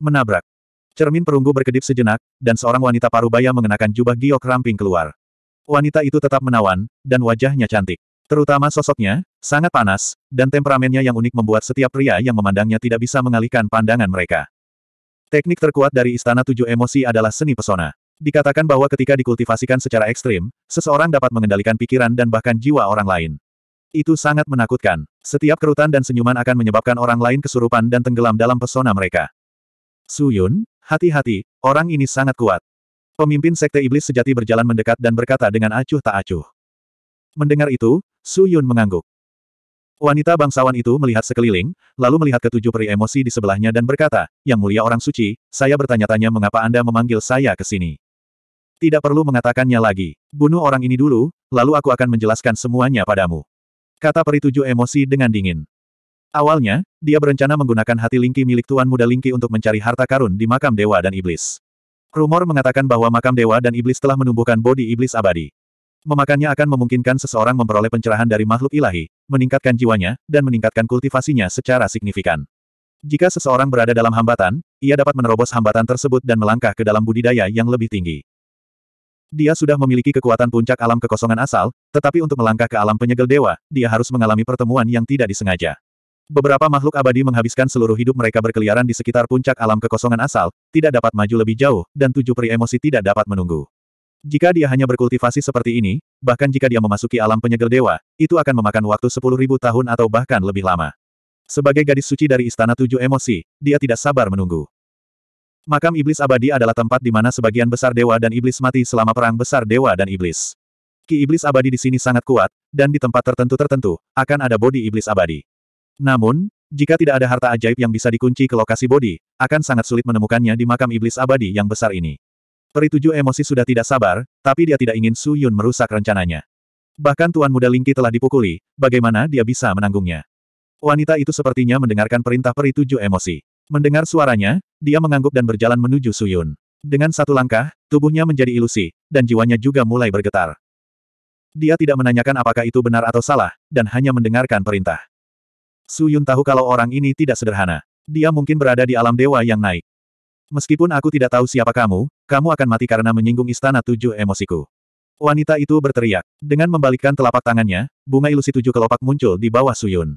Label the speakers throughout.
Speaker 1: Menabrak. Cermin perunggu berkedip sejenak, dan seorang wanita parubaya mengenakan jubah giok ramping keluar. Wanita itu tetap menawan, dan wajahnya cantik. Terutama sosoknya, sangat panas, dan temperamennya yang unik membuat setiap pria yang memandangnya tidak bisa mengalihkan pandangan mereka. Teknik terkuat dari Istana Tujuh Emosi adalah seni pesona. Dikatakan bahwa ketika dikultivasikan secara ekstrim, seseorang dapat mengendalikan pikiran dan bahkan jiwa orang lain. Itu sangat menakutkan. Setiap kerutan dan senyuman akan menyebabkan orang lain kesurupan dan tenggelam dalam pesona mereka. Su Yun, hati-hati, orang ini sangat kuat. Pemimpin Sekte Iblis Sejati berjalan mendekat dan berkata dengan acuh tak acuh. Mendengar itu, Su Yun mengangguk. Wanita bangsawan itu melihat sekeliling, lalu melihat ketujuh peri emosi di sebelahnya dan berkata, Yang mulia orang suci, saya bertanya-tanya mengapa Anda memanggil saya ke sini. Tidak perlu mengatakannya lagi. Bunuh orang ini dulu, lalu aku akan menjelaskan semuanya padamu. Kata peri tujuh emosi dengan dingin. Awalnya, dia berencana menggunakan hati Lingki milik Tuan Muda Lingki untuk mencari harta karun di makam dewa dan iblis. Rumor mengatakan bahwa makam dewa dan iblis telah menumbuhkan bodi iblis abadi. Memakannya akan memungkinkan seseorang memperoleh pencerahan dari makhluk ilahi, meningkatkan jiwanya, dan meningkatkan kultivasinya secara signifikan. Jika seseorang berada dalam hambatan, ia dapat menerobos hambatan tersebut dan melangkah ke dalam budidaya yang lebih tinggi. Dia sudah memiliki kekuatan puncak alam kekosongan asal, tetapi untuk melangkah ke alam penyegel dewa, dia harus mengalami pertemuan yang tidak disengaja. Beberapa makhluk abadi menghabiskan seluruh hidup mereka berkeliaran di sekitar puncak alam kekosongan asal, tidak dapat maju lebih jauh, dan tujuh peri emosi tidak dapat menunggu. Jika dia hanya berkultivasi seperti ini, bahkan jika dia memasuki alam penyegel dewa, itu akan memakan waktu sepuluh ribu tahun atau bahkan lebih lama. Sebagai gadis suci dari Istana Tujuh Emosi, dia tidak sabar menunggu. Makam Iblis Abadi adalah tempat di mana sebagian besar dewa dan iblis mati selama Perang Besar Dewa dan Iblis. Ki Iblis Abadi di sini sangat kuat, dan di tempat tertentu-tertentu, akan ada bodi Iblis Abadi. Namun, jika tidak ada harta ajaib yang bisa dikunci ke lokasi bodi, akan sangat sulit menemukannya di makam iblis abadi yang besar ini. Perituju emosi sudah tidak sabar, tapi dia tidak ingin Su Yun merusak rencananya. Bahkan Tuan Muda Lingki telah dipukuli, bagaimana dia bisa menanggungnya? Wanita itu sepertinya mendengarkan perintah perituju emosi. Mendengar suaranya, dia mengangguk dan berjalan menuju Su Yun. Dengan satu langkah, tubuhnya menjadi ilusi, dan jiwanya juga mulai bergetar. Dia tidak menanyakan apakah itu benar atau salah, dan hanya mendengarkan perintah. Su Yun tahu kalau orang ini tidak sederhana. Dia mungkin berada di alam dewa yang naik. Meskipun aku tidak tahu siapa kamu, kamu akan mati karena menyinggung istana tujuh emosiku. Wanita itu berteriak. Dengan membalikkan telapak tangannya, bunga ilusi tujuh kelopak muncul di bawah Su Yun.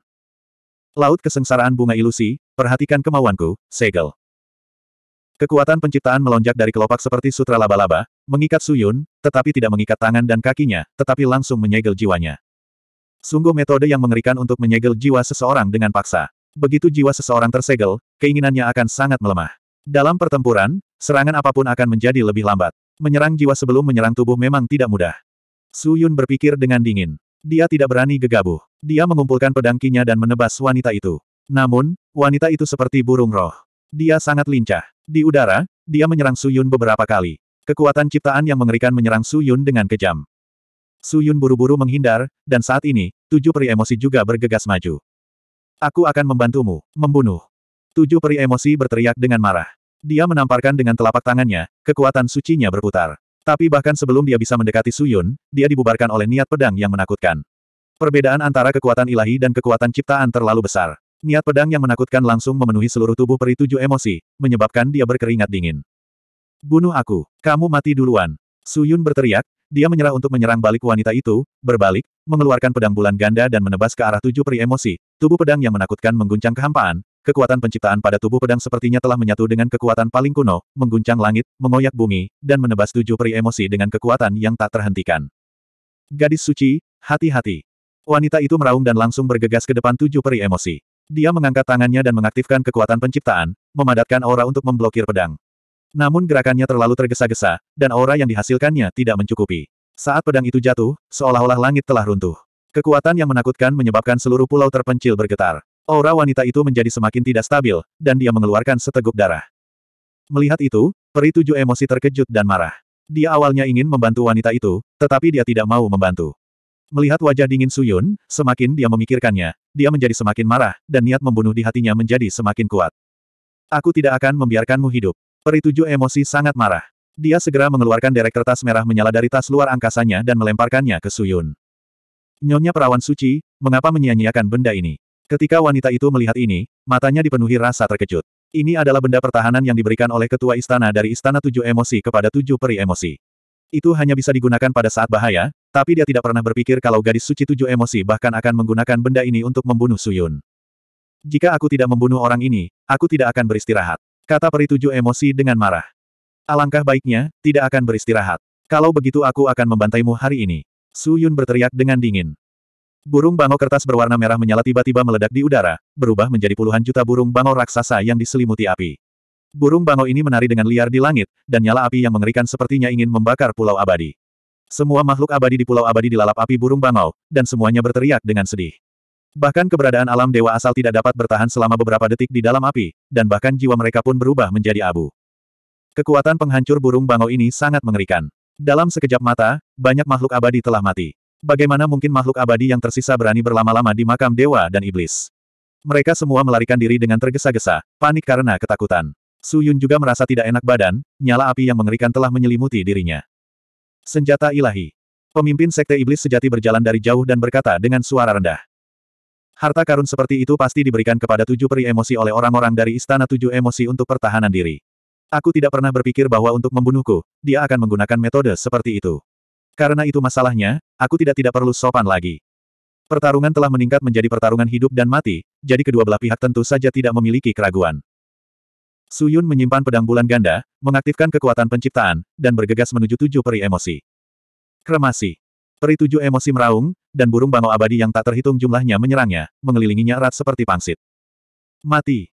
Speaker 1: Laut kesengsaraan bunga ilusi, perhatikan kemauanku, segel. Kekuatan penciptaan melonjak dari kelopak seperti sutra laba-laba, mengikat Su Yun, tetapi tidak mengikat tangan dan kakinya, tetapi langsung menyegel jiwanya. Sungguh metode yang mengerikan untuk menyegel jiwa seseorang dengan paksa. Begitu jiwa seseorang tersegel, keinginannya akan sangat melemah. Dalam pertempuran, serangan apapun akan menjadi lebih lambat. Menyerang jiwa sebelum menyerang tubuh memang tidak mudah. Su Yun berpikir dengan dingin. Dia tidak berani gegabah. Dia mengumpulkan pedang kinya dan menebas wanita itu. Namun, wanita itu seperti burung roh. Dia sangat lincah. Di udara, dia menyerang Su Yun beberapa kali. Kekuatan ciptaan yang mengerikan menyerang Su Yun dengan kejam. Su Yun buru-buru menghindar, dan saat ini, tujuh peri emosi juga bergegas maju. Aku akan membantumu, membunuh. Tujuh peri emosi berteriak dengan marah. Dia menamparkan dengan telapak tangannya, kekuatan sucinya berputar. Tapi bahkan sebelum dia bisa mendekati Su Yun, dia dibubarkan oleh niat pedang yang menakutkan. Perbedaan antara kekuatan ilahi dan kekuatan ciptaan terlalu besar. Niat pedang yang menakutkan langsung memenuhi seluruh tubuh peri tujuh emosi, menyebabkan dia berkeringat dingin. Bunuh aku, kamu mati duluan. Su Yun berteriak, dia menyerah untuk menyerang balik wanita itu, berbalik, mengeluarkan pedang bulan ganda dan menebas ke arah tujuh peri emosi. Tubuh pedang yang menakutkan mengguncang kehampaan. Kekuatan penciptaan pada tubuh pedang sepertinya telah menyatu dengan kekuatan paling kuno, mengguncang langit, mengoyak bumi, dan menebas tujuh peri emosi dengan kekuatan yang tak terhentikan. Gadis suci, hati-hati. Wanita itu meraung dan langsung bergegas ke depan tujuh peri emosi. Dia mengangkat tangannya dan mengaktifkan kekuatan penciptaan, memadatkan aura untuk memblokir pedang. Namun gerakannya terlalu tergesa-gesa, dan aura yang dihasilkannya tidak mencukupi. Saat pedang itu jatuh, seolah-olah langit telah runtuh. Kekuatan yang menakutkan menyebabkan seluruh pulau terpencil bergetar. Aura wanita itu menjadi semakin tidak stabil, dan dia mengeluarkan seteguk darah. Melihat itu, peri tujuh emosi terkejut dan marah. Dia awalnya ingin membantu wanita itu, tetapi dia tidak mau membantu. Melihat wajah dingin Suyun, semakin dia memikirkannya, dia menjadi semakin marah, dan niat membunuh di hatinya menjadi semakin kuat. Aku tidak akan membiarkanmu hidup. Peri tujuh emosi sangat marah. Dia segera mengeluarkan derek kertas merah menyala dari tas luar angkasanya dan melemparkannya ke Suyun. Nyonya perawan suci, mengapa menyia-nyiakan benda ini? Ketika wanita itu melihat ini, matanya dipenuhi rasa terkejut. Ini adalah benda pertahanan yang diberikan oleh ketua istana dari istana tujuh emosi kepada tujuh peri emosi. Itu hanya bisa digunakan pada saat bahaya, tapi dia tidak pernah berpikir kalau gadis suci tujuh emosi bahkan akan menggunakan benda ini untuk membunuh Suyun. Jika aku tidak membunuh orang ini, aku tidak akan beristirahat. Kata peri tujuh emosi dengan marah. Alangkah baiknya, tidak akan beristirahat. Kalau begitu aku akan membantaimu hari ini. Su Yun berteriak dengan dingin. Burung bangau kertas berwarna merah menyala tiba-tiba meledak di udara, berubah menjadi puluhan juta burung bangau raksasa yang diselimuti api. Burung bangau ini menari dengan liar di langit, dan nyala api yang mengerikan sepertinya ingin membakar pulau abadi. Semua makhluk abadi di pulau abadi dilalap api burung bangau, dan semuanya berteriak dengan sedih. Bahkan keberadaan alam dewa asal tidak dapat bertahan selama beberapa detik di dalam api, dan bahkan jiwa mereka pun berubah menjadi abu. Kekuatan penghancur burung bangau ini sangat mengerikan. Dalam sekejap mata, banyak makhluk abadi telah mati. Bagaimana mungkin makhluk abadi yang tersisa berani berlama-lama di makam dewa dan iblis? Mereka semua melarikan diri dengan tergesa-gesa, panik karena ketakutan. Su Yun juga merasa tidak enak badan, nyala api yang mengerikan telah menyelimuti dirinya. Senjata ilahi. Pemimpin Sekte Iblis sejati berjalan dari jauh dan berkata dengan suara rendah. Harta karun seperti itu pasti diberikan kepada tujuh peri emosi oleh orang-orang dari Istana Tujuh Emosi untuk pertahanan diri. Aku tidak pernah berpikir bahwa untuk membunuhku, dia akan menggunakan metode seperti itu. Karena itu masalahnya, aku tidak tidak perlu sopan lagi. Pertarungan telah meningkat menjadi pertarungan hidup dan mati, jadi kedua belah pihak tentu saja tidak memiliki keraguan. Suyun menyimpan pedang bulan ganda, mengaktifkan kekuatan penciptaan, dan bergegas menuju tujuh peri emosi. Kremasi. Peri tujuh emosi meraung, dan burung bangau abadi yang tak terhitung jumlahnya menyerangnya, mengelilinginya erat seperti pangsit. Mati.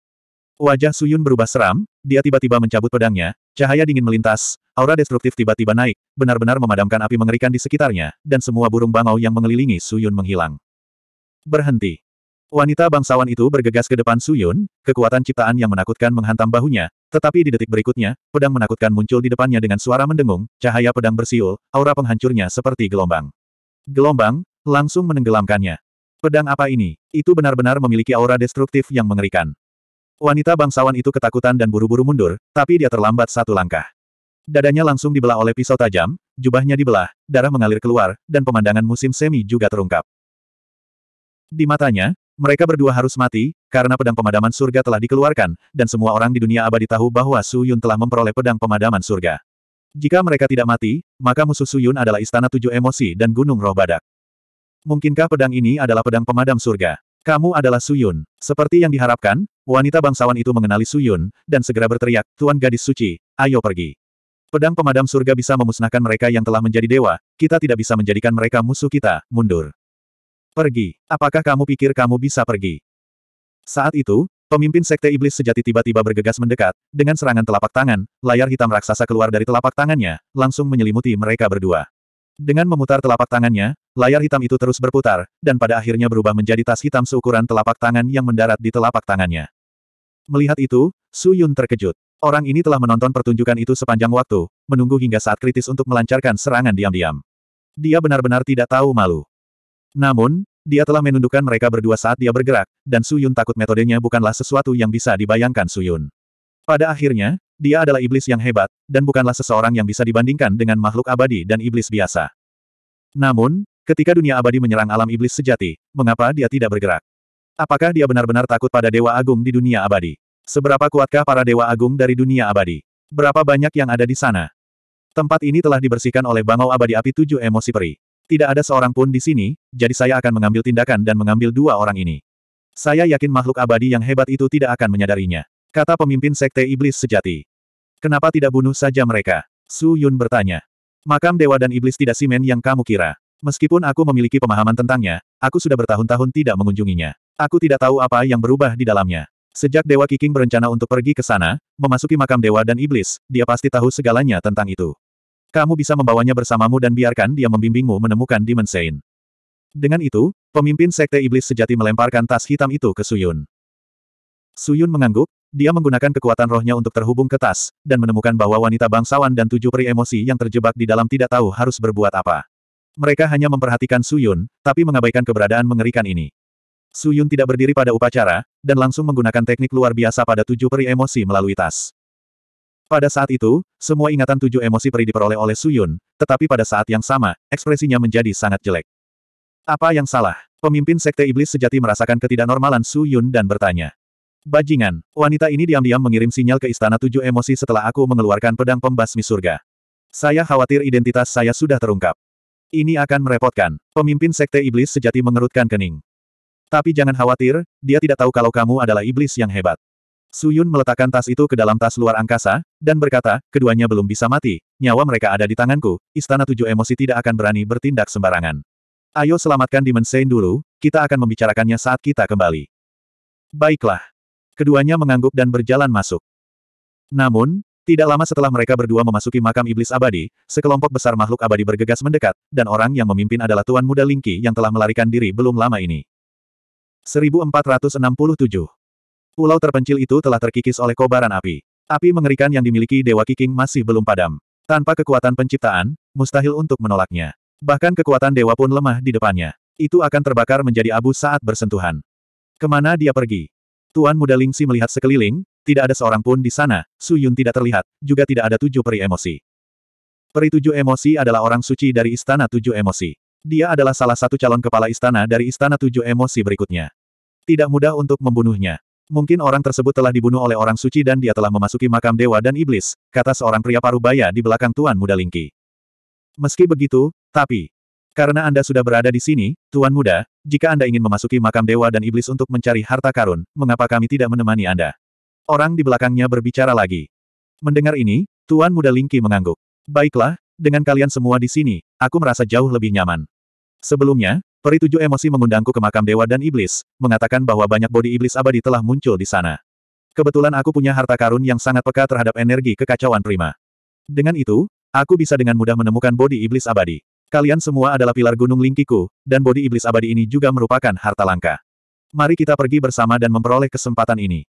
Speaker 1: Wajah Suyun berubah seram, dia tiba-tiba mencabut pedangnya, cahaya dingin melintas, aura destruktif tiba-tiba naik, benar-benar memadamkan api mengerikan di sekitarnya, dan semua burung bangau yang mengelilingi Suyun menghilang. Berhenti. Wanita bangsawan itu bergegas ke depan Suyun, kekuatan ciptaan yang menakutkan menghantam bahunya, tetapi di detik berikutnya, pedang menakutkan muncul di depannya dengan suara mendengung, cahaya pedang bersiul, aura penghancurnya seperti gelombang. Gelombang, Langsung menenggelamkannya. Pedang apa ini? Itu benar-benar memiliki aura destruktif yang mengerikan. Wanita bangsawan itu ketakutan dan buru-buru mundur, tapi dia terlambat satu langkah. Dadanya langsung dibelah oleh pisau tajam, jubahnya dibelah, darah mengalir keluar, dan pemandangan musim semi juga terungkap. Di matanya, mereka berdua harus mati, karena pedang pemadaman surga telah dikeluarkan, dan semua orang di dunia abadi tahu bahwa Su Yun telah memperoleh pedang pemadaman surga. Jika mereka tidak mati, maka musuh Su Yun adalah istana tujuh emosi dan gunung roh badak. Mungkinkah pedang ini adalah pedang pemadam surga? Kamu adalah Suyun. Seperti yang diharapkan, wanita bangsawan itu mengenali Suyun, dan segera berteriak, Tuan Gadis Suci, ayo pergi. Pedang pemadam surga bisa memusnahkan mereka yang telah menjadi dewa, kita tidak bisa menjadikan mereka musuh kita, mundur. Pergi, apakah kamu pikir kamu bisa pergi? Saat itu, pemimpin sekte iblis sejati tiba-tiba bergegas mendekat, dengan serangan telapak tangan, layar hitam raksasa keluar dari telapak tangannya, langsung menyelimuti mereka berdua. Dengan memutar telapak tangannya, layar hitam itu terus berputar, dan pada akhirnya berubah menjadi tas hitam seukuran telapak tangan yang mendarat di telapak tangannya. Melihat itu, Su Yun terkejut. Orang ini telah menonton pertunjukan itu sepanjang waktu, menunggu hingga saat kritis untuk melancarkan serangan diam-diam. Dia benar-benar tidak tahu malu. Namun, dia telah menundukkan mereka berdua saat dia bergerak, dan Su Yun takut metodenya bukanlah sesuatu yang bisa dibayangkan Su Yun. Pada akhirnya, dia adalah iblis yang hebat, dan bukanlah seseorang yang bisa dibandingkan dengan makhluk abadi dan iblis biasa. Namun, ketika dunia abadi menyerang alam iblis sejati, mengapa dia tidak bergerak? Apakah dia benar-benar takut pada Dewa Agung di dunia abadi? Seberapa kuatkah para Dewa Agung dari dunia abadi? Berapa banyak yang ada di sana? Tempat ini telah dibersihkan oleh bangau abadi api tujuh emosi peri. Tidak ada seorang pun di sini, jadi saya akan mengambil tindakan dan mengambil dua orang ini. Saya yakin makhluk abadi yang hebat itu tidak akan menyadarinya. Kata pemimpin Sekte Iblis Sejati. Kenapa tidak bunuh saja mereka? Su Yun bertanya. Makam dewa dan iblis tidak simen yang kamu kira. Meskipun aku memiliki pemahaman tentangnya, aku sudah bertahun-tahun tidak mengunjunginya. Aku tidak tahu apa yang berubah di dalamnya. Sejak Dewa Kiking berencana untuk pergi ke sana, memasuki makam dewa dan iblis, dia pasti tahu segalanya tentang itu. Kamu bisa membawanya bersamamu dan biarkan dia membimbingmu menemukan Demon Dengan itu, pemimpin Sekte Iblis Sejati melemparkan tas hitam itu ke Suyun. Suyun mengangguk, dia menggunakan kekuatan rohnya untuk terhubung ke tas, dan menemukan bahwa wanita bangsawan dan tujuh peri emosi yang terjebak di dalam tidak tahu harus berbuat apa. Mereka hanya memperhatikan Suyun, tapi mengabaikan keberadaan mengerikan ini. Suyun tidak berdiri pada upacara, dan langsung menggunakan teknik luar biasa pada tujuh peri emosi melalui tas. Pada saat itu, semua ingatan tujuh emosi peri diperoleh oleh Suyun, tetapi pada saat yang sama, ekspresinya menjadi sangat jelek. Apa yang salah? Pemimpin Sekte Iblis sejati merasakan ketidaknormalan Su Yun dan bertanya. Bajingan, wanita ini diam-diam mengirim sinyal ke istana tujuh emosi setelah aku mengeluarkan pedang pembasmi surga. Saya khawatir identitas saya sudah terungkap. Ini akan merepotkan. Pemimpin sekte iblis sejati mengerutkan kening. Tapi jangan khawatir, dia tidak tahu kalau kamu adalah iblis yang hebat. Suyun meletakkan tas itu ke dalam tas luar angkasa, dan berkata, keduanya belum bisa mati, nyawa mereka ada di tanganku, istana tujuh emosi tidak akan berani bertindak sembarangan. Ayo selamatkan Demon dulu, kita akan membicarakannya saat kita kembali. Baiklah. Keduanya mengangguk dan berjalan masuk. Namun, tidak lama setelah mereka berdua memasuki makam iblis abadi, sekelompok besar makhluk abadi bergegas mendekat, dan orang yang memimpin adalah Tuan Muda Lingki yang telah melarikan diri belum lama ini. 1467 Pulau terpencil itu telah terkikis oleh kobaran api. Api mengerikan yang dimiliki Dewa Kiking masih belum padam. Tanpa kekuatan penciptaan, mustahil untuk menolaknya. Bahkan kekuatan dewa pun lemah di depannya. Itu akan terbakar menjadi abu saat bersentuhan. Kemana dia pergi? Tuan Muda Lingxi melihat sekeliling, tidak ada seorang pun di sana, Su Yun tidak terlihat, juga tidak ada tujuh peri emosi. Peri tujuh emosi adalah orang suci dari Istana Tujuh Emosi. Dia adalah salah satu calon kepala istana dari Istana Tujuh Emosi berikutnya. Tidak mudah untuk membunuhnya. Mungkin orang tersebut telah dibunuh oleh orang suci dan dia telah memasuki makam dewa dan iblis, kata seorang pria parubaya di belakang Tuan Muda Lingki. Meski begitu, tapi, karena Anda sudah berada di sini, Tuan Muda, jika Anda ingin memasuki makam dewa dan iblis untuk mencari harta karun, mengapa kami tidak menemani Anda? Orang di belakangnya berbicara lagi. Mendengar ini, Tuan Muda Lingki mengangguk. Baiklah, dengan kalian semua di sini, aku merasa jauh lebih nyaman. Sebelumnya, peri tujuh emosi mengundangku ke makam dewa dan iblis, mengatakan bahwa banyak bodi iblis abadi telah muncul di sana. Kebetulan aku punya harta karun yang sangat peka terhadap energi kekacauan prima. Dengan itu, aku bisa dengan mudah menemukan bodi iblis abadi. Kalian semua adalah pilar gunung lingkiku, dan bodi iblis abadi ini juga merupakan harta langka. Mari kita pergi bersama dan memperoleh kesempatan ini.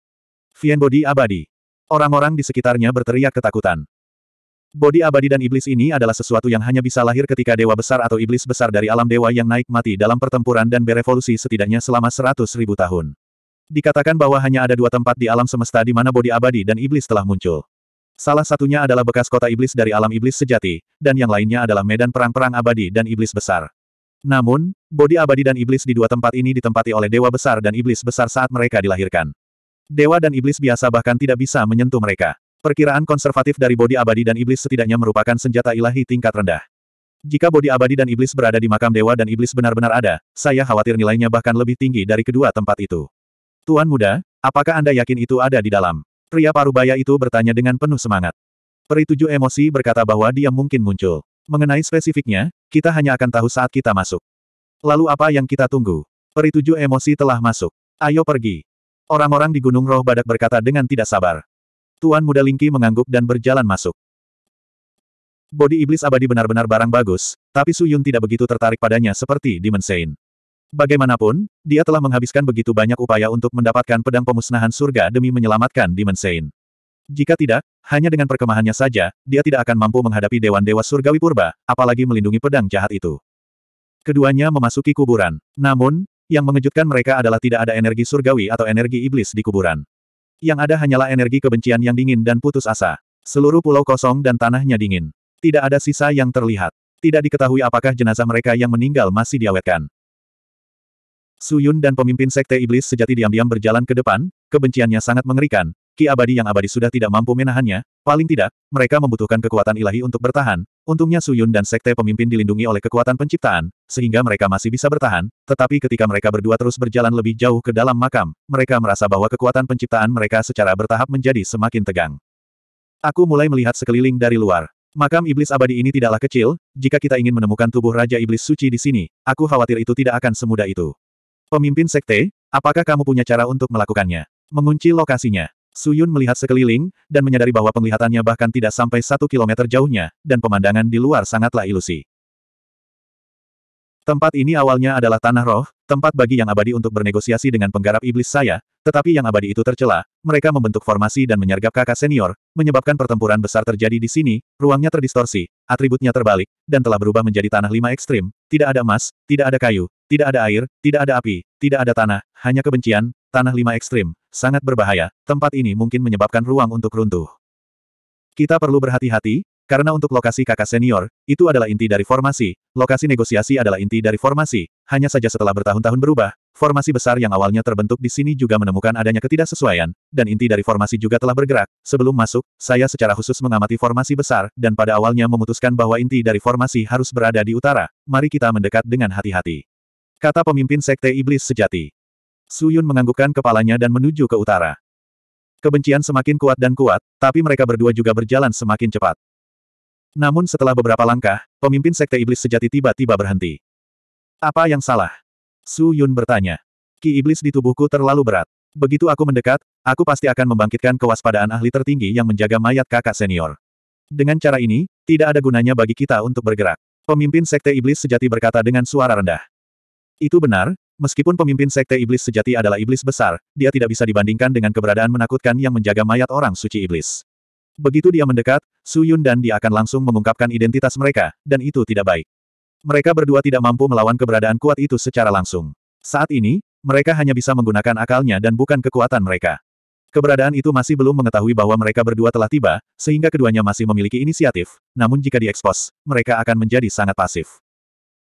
Speaker 1: Vien bodi abadi. Orang-orang di sekitarnya berteriak ketakutan. Bodi abadi dan iblis ini adalah sesuatu yang hanya bisa lahir ketika dewa besar atau iblis besar dari alam dewa yang naik mati dalam pertempuran dan berevolusi setidaknya selama seratus ribu tahun. Dikatakan bahwa hanya ada dua tempat di alam semesta di mana bodi abadi dan iblis telah muncul. Salah satunya adalah bekas kota iblis dari alam iblis sejati, dan yang lainnya adalah medan perang-perang abadi dan iblis besar. Namun, bodi abadi dan iblis di dua tempat ini ditempati oleh dewa besar dan iblis besar saat mereka dilahirkan. Dewa dan iblis biasa bahkan tidak bisa menyentuh mereka. Perkiraan konservatif dari bodi abadi dan iblis setidaknya merupakan senjata ilahi tingkat rendah. Jika bodi abadi dan iblis berada di makam dewa dan iblis benar-benar ada, saya khawatir nilainya bahkan lebih tinggi dari kedua tempat itu. Tuan muda, apakah Anda yakin itu ada di dalam? Pria parubaya itu bertanya dengan penuh semangat. Peri tujuh emosi berkata bahwa dia mungkin muncul. Mengenai spesifiknya, kita hanya akan tahu saat kita masuk. Lalu apa yang kita tunggu? Peri tujuh emosi telah masuk. Ayo pergi. Orang-orang di Gunung Roh Badak berkata dengan tidak sabar. Tuan Muda Lingki mengangguk dan berjalan masuk. Bodi iblis abadi benar-benar barang bagus, tapi Su Yun tidak begitu tertarik padanya seperti Demon Saint. Bagaimanapun, dia telah menghabiskan begitu banyak upaya untuk mendapatkan pedang pemusnahan surga demi menyelamatkan Demon Jika tidak, hanya dengan perkemahannya saja, dia tidak akan mampu menghadapi dewan-dewa surgawi purba, apalagi melindungi pedang jahat itu. Keduanya memasuki kuburan. Namun, yang mengejutkan mereka adalah tidak ada energi surgawi atau energi iblis di kuburan. Yang ada hanyalah energi kebencian yang dingin dan putus asa. Seluruh pulau kosong dan tanahnya dingin. Tidak ada sisa yang terlihat. Tidak diketahui apakah jenazah mereka yang meninggal masih diawetkan. Su Yun dan pemimpin Sekte Iblis sejati diam-diam berjalan ke depan, kebenciannya sangat mengerikan, Ki Abadi yang abadi sudah tidak mampu menahannya, paling tidak, mereka membutuhkan kekuatan ilahi untuk bertahan, untungnya Su Yun dan Sekte pemimpin dilindungi oleh kekuatan penciptaan, sehingga mereka masih bisa bertahan, tetapi ketika mereka berdua terus berjalan lebih jauh ke dalam makam, mereka merasa bahwa kekuatan penciptaan mereka secara bertahap menjadi semakin tegang. Aku mulai melihat sekeliling dari luar. Makam iblis abadi ini tidaklah kecil, jika kita ingin menemukan tubuh Raja Iblis Suci di sini, aku khawatir itu tidak akan semudah itu. Pemimpin sekte, apakah kamu punya cara untuk melakukannya? Mengunci lokasinya. Suyun melihat sekeliling, dan menyadari bahwa penglihatannya bahkan tidak sampai satu kilometer jauhnya, dan pemandangan di luar sangatlah ilusi. Tempat ini awalnya adalah tanah roh, tempat bagi yang abadi untuk bernegosiasi dengan penggarap iblis saya, tetapi yang abadi itu tercela. Mereka membentuk formasi dan menyergap kakak senior, menyebabkan pertempuran besar terjadi di sini, ruangnya terdistorsi, atributnya terbalik, dan telah berubah menjadi tanah lima ekstrim, tidak ada emas, tidak ada kayu, tidak ada air, tidak ada api, tidak ada tanah, hanya kebencian, tanah lima ekstrim, sangat berbahaya, tempat ini mungkin menyebabkan ruang untuk runtuh. Kita perlu berhati-hati, karena untuk lokasi kakak senior, itu adalah inti dari formasi, lokasi negosiasi adalah inti dari formasi, hanya saja setelah bertahun-tahun berubah, formasi besar yang awalnya terbentuk di sini juga menemukan adanya ketidaksesuaian, dan inti dari formasi juga telah bergerak. Sebelum masuk, saya secara khusus mengamati formasi besar, dan pada awalnya memutuskan bahwa inti dari formasi harus berada di utara, mari kita mendekat dengan hati-hati kata pemimpin Sekte Iblis Sejati. Su Yun menganggukkan kepalanya dan menuju ke utara. Kebencian semakin kuat dan kuat, tapi mereka berdua juga berjalan semakin cepat. Namun setelah beberapa langkah, pemimpin Sekte Iblis Sejati tiba-tiba berhenti. Apa yang salah? Su Yun bertanya. Ki Iblis di tubuhku terlalu berat. Begitu aku mendekat, aku pasti akan membangkitkan kewaspadaan ahli tertinggi yang menjaga mayat kakak senior. Dengan cara ini, tidak ada gunanya bagi kita untuk bergerak. Pemimpin Sekte Iblis Sejati berkata dengan suara rendah. Itu benar, meskipun pemimpin sekte iblis sejati adalah iblis besar, dia tidak bisa dibandingkan dengan keberadaan menakutkan yang menjaga mayat orang suci iblis. Begitu dia mendekat, Su Yun dan dia akan langsung mengungkapkan identitas mereka, dan itu tidak baik. Mereka berdua tidak mampu melawan keberadaan kuat itu secara langsung. Saat ini, mereka hanya bisa menggunakan akalnya dan bukan kekuatan mereka. Keberadaan itu masih belum mengetahui bahwa mereka berdua telah tiba, sehingga keduanya masih memiliki inisiatif, namun jika diekspos, mereka akan menjadi sangat pasif.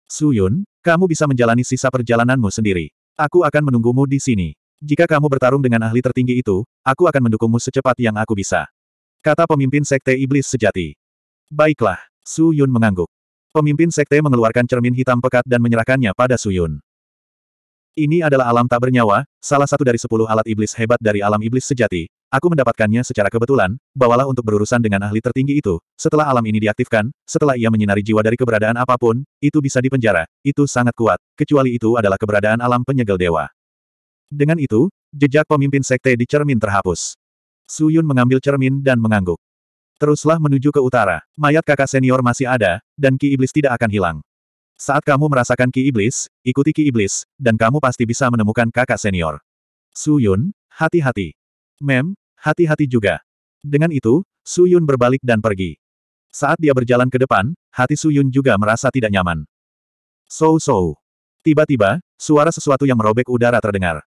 Speaker 1: Su Yun, kamu bisa menjalani sisa perjalananmu sendiri. Aku akan menunggumu di sini. Jika kamu bertarung dengan ahli tertinggi itu, aku akan mendukungmu secepat yang aku bisa. Kata pemimpin Sekte Iblis Sejati. Baiklah, Su Yun mengangguk. Pemimpin Sekte mengeluarkan cermin hitam pekat dan menyerahkannya pada Su Yun. Ini adalah alam tak bernyawa, salah satu dari sepuluh alat iblis hebat dari alam iblis sejati. Aku mendapatkannya secara kebetulan, bawalah untuk berurusan dengan ahli tertinggi itu. Setelah alam ini diaktifkan, setelah ia menyinari jiwa dari keberadaan apapun, itu bisa dipenjara. Itu sangat kuat, kecuali itu adalah keberadaan alam penyegel dewa. Dengan itu, jejak pemimpin sekte di cermin terhapus. Suyun mengambil cermin dan mengangguk. Teruslah menuju ke utara. Mayat kakak senior masih ada, dan ki iblis tidak akan hilang. Saat kamu merasakan Ki Iblis, ikuti Ki Iblis, dan kamu pasti bisa menemukan kakak senior. Su Yun, hati-hati. Mem, hati-hati juga. Dengan itu, Su Yun berbalik dan pergi. Saat dia berjalan ke depan, hati Su Yun juga merasa tidak nyaman. So-so. Tiba-tiba, suara sesuatu yang merobek udara terdengar.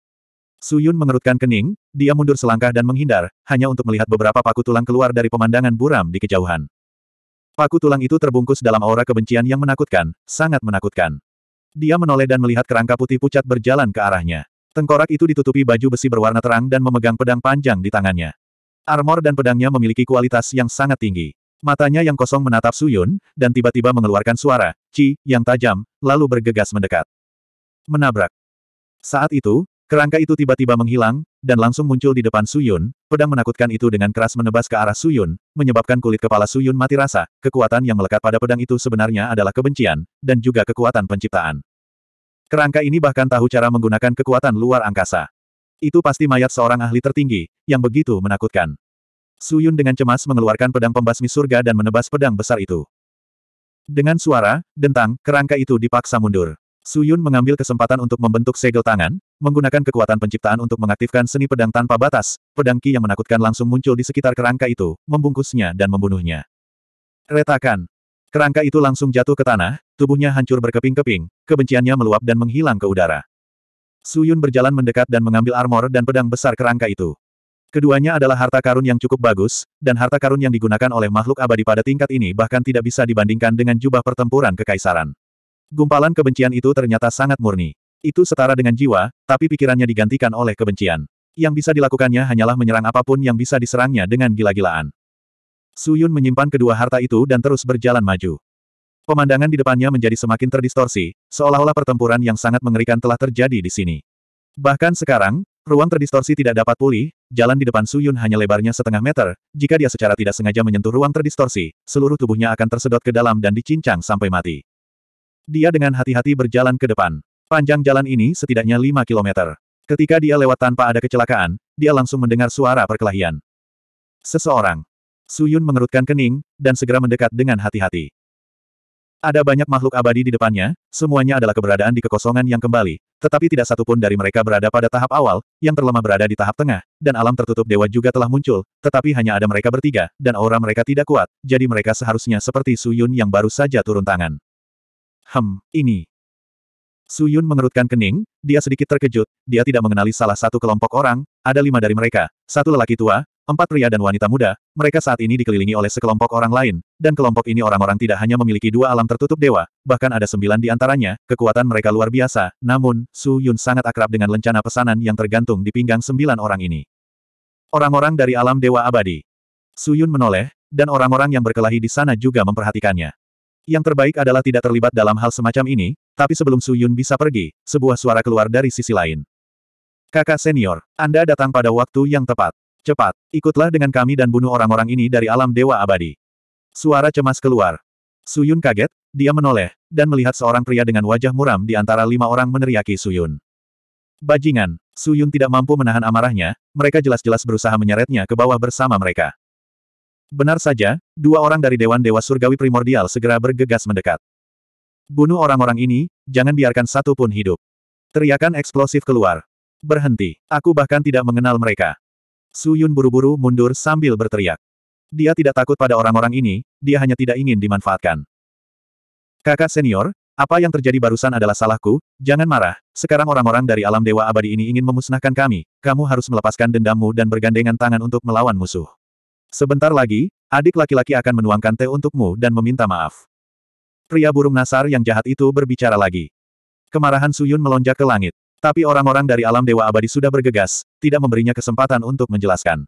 Speaker 1: Su Yun mengerutkan kening, dia mundur selangkah dan menghindar, hanya untuk melihat beberapa paku tulang keluar dari pemandangan buram di kejauhan. Paku tulang itu terbungkus dalam aura kebencian yang menakutkan, sangat menakutkan. Dia menoleh dan melihat kerangka putih pucat berjalan ke arahnya. Tengkorak itu ditutupi baju besi berwarna terang dan memegang pedang panjang di tangannya. Armor dan pedangnya memiliki kualitas yang sangat tinggi. Matanya yang kosong menatap Suyun, dan tiba-tiba mengeluarkan suara, Ci, yang tajam, lalu bergegas mendekat. Menabrak. Saat itu, Kerangka itu tiba-tiba menghilang, dan langsung muncul di depan Suyun, pedang menakutkan itu dengan keras menebas ke arah Suyun, menyebabkan kulit kepala Suyun mati rasa, kekuatan yang melekat pada pedang itu sebenarnya adalah kebencian, dan juga kekuatan penciptaan. Kerangka ini bahkan tahu cara menggunakan kekuatan luar angkasa. Itu pasti mayat seorang ahli tertinggi, yang begitu menakutkan. Suyun dengan cemas mengeluarkan pedang pembasmi surga dan menebas pedang besar itu. Dengan suara, dentang, kerangka itu dipaksa mundur. Su Yun mengambil kesempatan untuk membentuk segel tangan, menggunakan kekuatan penciptaan untuk mengaktifkan seni pedang tanpa batas, pedang ki yang menakutkan langsung muncul di sekitar kerangka itu, membungkusnya dan membunuhnya. Retakan. Kerangka itu langsung jatuh ke tanah, tubuhnya hancur berkeping-keping, kebenciannya meluap dan menghilang ke udara. Su Yun berjalan mendekat dan mengambil armor dan pedang besar kerangka itu. Keduanya adalah harta karun yang cukup bagus, dan harta karun yang digunakan oleh makhluk abadi pada tingkat ini bahkan tidak bisa dibandingkan dengan jubah pertempuran kekaisaran. Gumpalan kebencian itu ternyata sangat murni. Itu setara dengan jiwa, tapi pikirannya digantikan oleh kebencian. Yang bisa dilakukannya hanyalah menyerang apapun yang bisa diserangnya dengan gila-gilaan. Suyun menyimpan kedua harta itu dan terus berjalan maju. Pemandangan di depannya menjadi semakin terdistorsi, seolah-olah pertempuran yang sangat mengerikan telah terjadi di sini. Bahkan sekarang, ruang terdistorsi tidak dapat pulih, jalan di depan Suyun hanya lebarnya setengah meter, jika dia secara tidak sengaja menyentuh ruang terdistorsi, seluruh tubuhnya akan tersedot ke dalam dan dicincang sampai mati. Dia dengan hati-hati berjalan ke depan. Panjang jalan ini setidaknya 5 kilometer. Ketika dia lewat tanpa ada kecelakaan, dia langsung mendengar suara perkelahian. Seseorang. Su Yun mengerutkan kening, dan segera mendekat dengan hati-hati. Ada banyak makhluk abadi di depannya, semuanya adalah keberadaan di kekosongan yang kembali, tetapi tidak satupun dari mereka berada pada tahap awal, yang terlemah berada di tahap tengah, dan alam tertutup dewa juga telah muncul, tetapi hanya ada mereka bertiga, dan aura mereka tidak kuat, jadi mereka seharusnya seperti Su Yun yang baru saja turun tangan. Hem, ini. Su Yun mengerutkan kening, dia sedikit terkejut, dia tidak mengenali salah satu kelompok orang, ada lima dari mereka, satu lelaki tua, empat pria dan wanita muda, mereka saat ini dikelilingi oleh sekelompok orang lain, dan kelompok ini orang-orang tidak hanya memiliki dua alam tertutup dewa, bahkan ada sembilan di antaranya, kekuatan mereka luar biasa, namun, Su Yun sangat akrab dengan lencana pesanan yang tergantung di pinggang sembilan orang ini. Orang-orang dari alam dewa abadi. Su Yun menoleh, dan orang-orang yang berkelahi di sana juga memperhatikannya. Yang terbaik adalah tidak terlibat dalam hal semacam ini, tapi sebelum Su Yun bisa pergi, sebuah suara keluar dari sisi lain. Kakak senior, Anda datang pada waktu yang tepat. Cepat, ikutlah dengan kami dan bunuh orang-orang ini dari alam dewa abadi. Suara cemas keluar. Su Yun kaget, dia menoleh, dan melihat seorang pria dengan wajah muram di antara lima orang meneriaki Su Yun. Bajingan, Su Yun tidak mampu menahan amarahnya, mereka jelas-jelas berusaha menyeretnya ke bawah bersama mereka. Benar saja, dua orang dari Dewan Dewa Surgawi Primordial segera bergegas mendekat. Bunuh orang-orang ini, jangan biarkan satu pun hidup. Teriakan eksplosif keluar. Berhenti, aku bahkan tidak mengenal mereka. Suyun buru-buru mundur sambil berteriak. Dia tidak takut pada orang-orang ini, dia hanya tidak ingin dimanfaatkan. Kakak senior, apa yang terjadi barusan adalah salahku, jangan marah, sekarang orang-orang dari alam dewa abadi ini ingin memusnahkan kami, kamu harus melepaskan dendammu dan bergandengan tangan untuk melawan musuh. Sebentar lagi, adik laki-laki akan menuangkan teh untukmu dan meminta maaf. Pria burung nasar yang jahat itu berbicara lagi. Kemarahan Suyun melonjak ke langit. Tapi orang-orang dari alam Dewa Abadi sudah bergegas, tidak memberinya kesempatan untuk menjelaskan.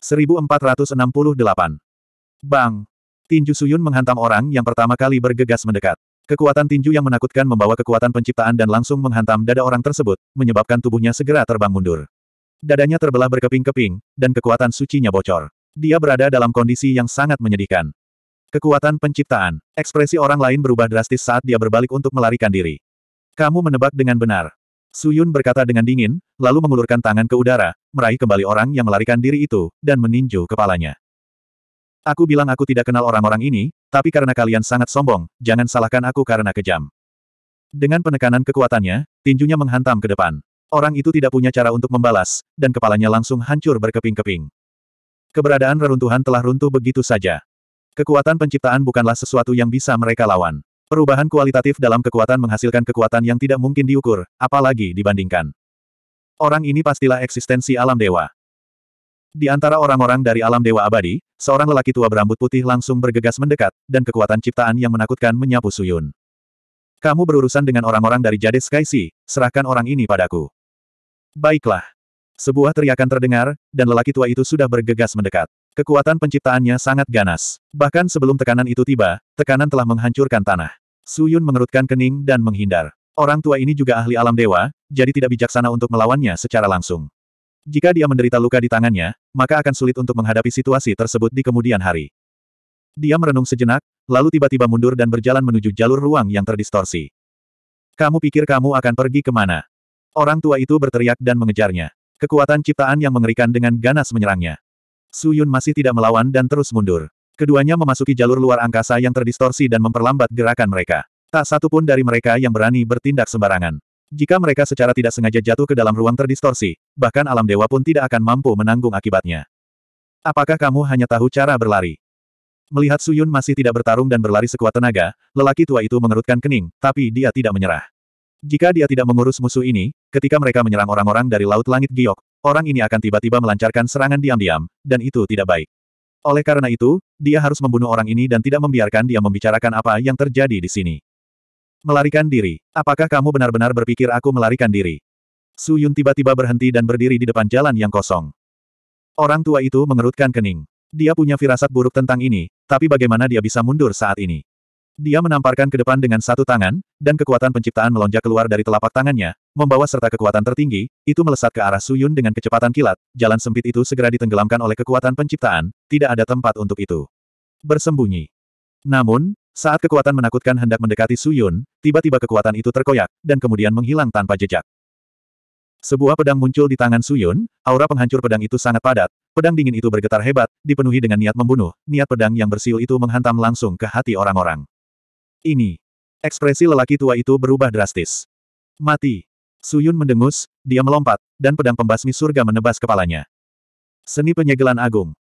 Speaker 1: 1468 Bang! Tinju Suyun menghantam orang yang pertama kali bergegas mendekat. Kekuatan tinju yang menakutkan membawa kekuatan penciptaan dan langsung menghantam dada orang tersebut, menyebabkan tubuhnya segera terbang mundur. Dadanya terbelah berkeping-keping, dan kekuatan sucinya bocor. Dia berada dalam kondisi yang sangat menyedihkan. Kekuatan penciptaan. Ekspresi orang lain berubah drastis saat dia berbalik untuk melarikan diri. Kamu menebak dengan benar. Suyun berkata dengan dingin, lalu mengulurkan tangan ke udara, meraih kembali orang yang melarikan diri itu, dan meninju kepalanya. Aku bilang aku tidak kenal orang-orang ini, tapi karena kalian sangat sombong, jangan salahkan aku karena kejam. Dengan penekanan kekuatannya, tinjunya menghantam ke depan. Orang itu tidak punya cara untuk membalas, dan kepalanya langsung hancur berkeping-keping. Keberadaan reruntuhan telah runtuh begitu saja. Kekuatan penciptaan bukanlah sesuatu yang bisa mereka lawan. Perubahan kualitatif dalam kekuatan menghasilkan kekuatan yang tidak mungkin diukur, apalagi dibandingkan. Orang ini pastilah eksistensi alam dewa. Di antara orang-orang dari alam dewa abadi, seorang lelaki tua berambut putih langsung bergegas mendekat, dan kekuatan ciptaan yang menakutkan menyapu Suyun. Kamu berurusan dengan orang-orang dari Jade Sky Sea, serahkan orang ini padaku. Baiklah. Sebuah teriakan terdengar, dan lelaki tua itu sudah bergegas mendekat. Kekuatan penciptaannya sangat ganas. Bahkan sebelum tekanan itu tiba, tekanan telah menghancurkan tanah. Suyun mengerutkan kening dan menghindar. Orang tua ini juga ahli alam dewa, jadi tidak bijaksana untuk melawannya secara langsung. Jika dia menderita luka di tangannya, maka akan sulit untuk menghadapi situasi tersebut di kemudian hari. Dia merenung sejenak, lalu tiba-tiba mundur dan berjalan menuju jalur ruang yang terdistorsi. Kamu pikir kamu akan pergi kemana? Orang tua itu berteriak dan mengejarnya. Kekuatan ciptaan yang mengerikan dengan ganas menyerangnya. Su Yun masih tidak melawan dan terus mundur. Keduanya memasuki jalur luar angkasa yang terdistorsi dan memperlambat gerakan mereka. Tak satu pun dari mereka yang berani bertindak sembarangan. Jika mereka secara tidak sengaja jatuh ke dalam ruang terdistorsi, bahkan alam dewa pun tidak akan mampu menanggung akibatnya. Apakah kamu hanya tahu cara berlari? Melihat Suyun masih tidak bertarung dan berlari sekuat tenaga, lelaki tua itu mengerutkan kening, tapi dia tidak menyerah. Jika dia tidak mengurus musuh ini, ketika mereka menyerang orang-orang dari Laut Langit Giok, orang ini akan tiba-tiba melancarkan serangan diam-diam, dan itu tidak baik. Oleh karena itu, dia harus membunuh orang ini dan tidak membiarkan dia membicarakan apa yang terjadi di sini. Melarikan diri. Apakah kamu benar-benar berpikir aku melarikan diri? Su Yun tiba-tiba berhenti dan berdiri di depan jalan yang kosong. Orang tua itu mengerutkan kening. Dia punya firasat buruk tentang ini, tapi bagaimana dia bisa mundur saat ini? Dia menamparkan ke depan dengan satu tangan, dan kekuatan penciptaan melonjak keluar dari telapak tangannya, membawa serta kekuatan tertinggi, itu melesat ke arah Suyun dengan kecepatan kilat, jalan sempit itu segera ditenggelamkan oleh kekuatan penciptaan, tidak ada tempat untuk itu. Bersembunyi. Namun, saat kekuatan menakutkan hendak mendekati Suyun, tiba-tiba kekuatan itu terkoyak, dan kemudian menghilang tanpa jejak. Sebuah pedang muncul di tangan Suyun, aura penghancur pedang itu sangat padat, pedang dingin itu bergetar hebat, dipenuhi dengan niat membunuh, niat pedang yang bersiul itu menghantam langsung ke hati orang-orang ini. Ekspresi lelaki tua itu berubah drastis. Mati. Suyun mendengus, dia melompat, dan pedang pembasmi surga menebas kepalanya. Seni penyegelan agung.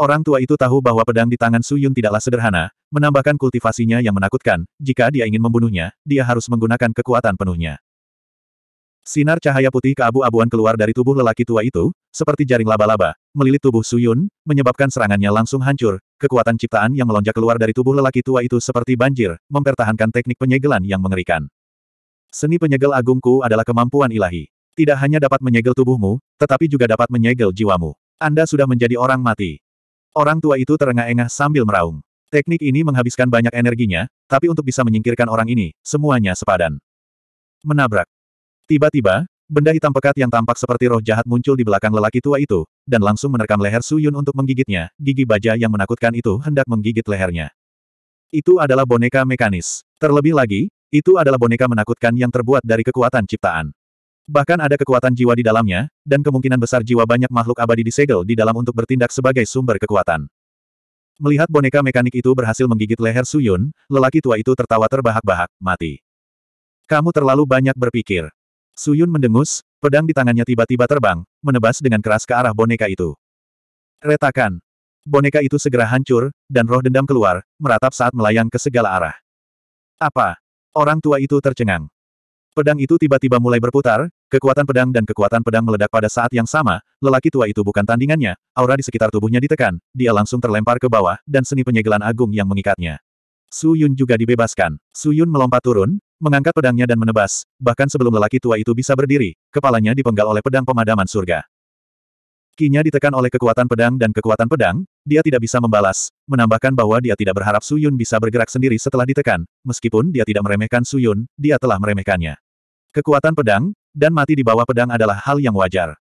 Speaker 1: Orang tua itu tahu bahwa pedang di tangan Suyun tidaklah sederhana, menambahkan kultivasinya yang menakutkan, jika dia ingin membunuhnya, dia harus menggunakan kekuatan penuhnya. Sinar cahaya putih keabu-abuan keluar dari tubuh lelaki tua itu, seperti jaring laba-laba, melilit tubuh Suyun, menyebabkan serangannya langsung hancur. Kekuatan ciptaan yang melonjak keluar dari tubuh lelaki tua itu seperti banjir, mempertahankan teknik penyegelan yang mengerikan. Seni penyegel agungku adalah kemampuan ilahi. Tidak hanya dapat menyegel tubuhmu, tetapi juga dapat menyegel jiwamu. Anda sudah menjadi orang mati. Orang tua itu terengah-engah sambil meraung. Teknik ini menghabiskan banyak energinya, tapi untuk bisa menyingkirkan orang ini, semuanya sepadan. Menabrak. Tiba-tiba, benda hitam pekat yang tampak seperti roh jahat muncul di belakang lelaki tua itu, dan langsung menerkam leher Su Yun untuk menggigitnya, gigi baja yang menakutkan itu hendak menggigit lehernya. Itu adalah boneka mekanis. Terlebih lagi, itu adalah boneka menakutkan yang terbuat dari kekuatan ciptaan. Bahkan ada kekuatan jiwa di dalamnya, dan kemungkinan besar jiwa banyak makhluk abadi disegel di dalam untuk bertindak sebagai sumber kekuatan. Melihat boneka mekanik itu berhasil menggigit leher Su Yun, lelaki tua itu tertawa terbahak-bahak, mati. Kamu terlalu banyak berpikir. Suyun mendengus, pedang di tangannya tiba-tiba terbang, menebas dengan keras ke arah boneka itu. Retakan. Boneka itu segera hancur, dan roh dendam keluar, meratap saat melayang ke segala arah. Apa? Orang tua itu tercengang. Pedang itu tiba-tiba mulai berputar, kekuatan pedang dan kekuatan pedang meledak pada saat yang sama, lelaki tua itu bukan tandingannya, aura di sekitar tubuhnya ditekan, dia langsung terlempar ke bawah, dan seni penyegelan agung yang mengikatnya. Su Yun juga dibebaskan. Su Yun melompat turun, mengangkat pedangnya dan menebas, bahkan sebelum lelaki tua itu bisa berdiri, kepalanya dipenggal oleh pedang pemadaman surga. Kinya ditekan oleh kekuatan pedang dan kekuatan pedang, dia tidak bisa membalas, menambahkan bahwa dia tidak berharap Suyun bisa bergerak sendiri setelah ditekan, meskipun dia tidak meremehkan Suyun, dia telah meremehkannya. Kekuatan pedang, dan mati di bawah pedang adalah hal yang wajar.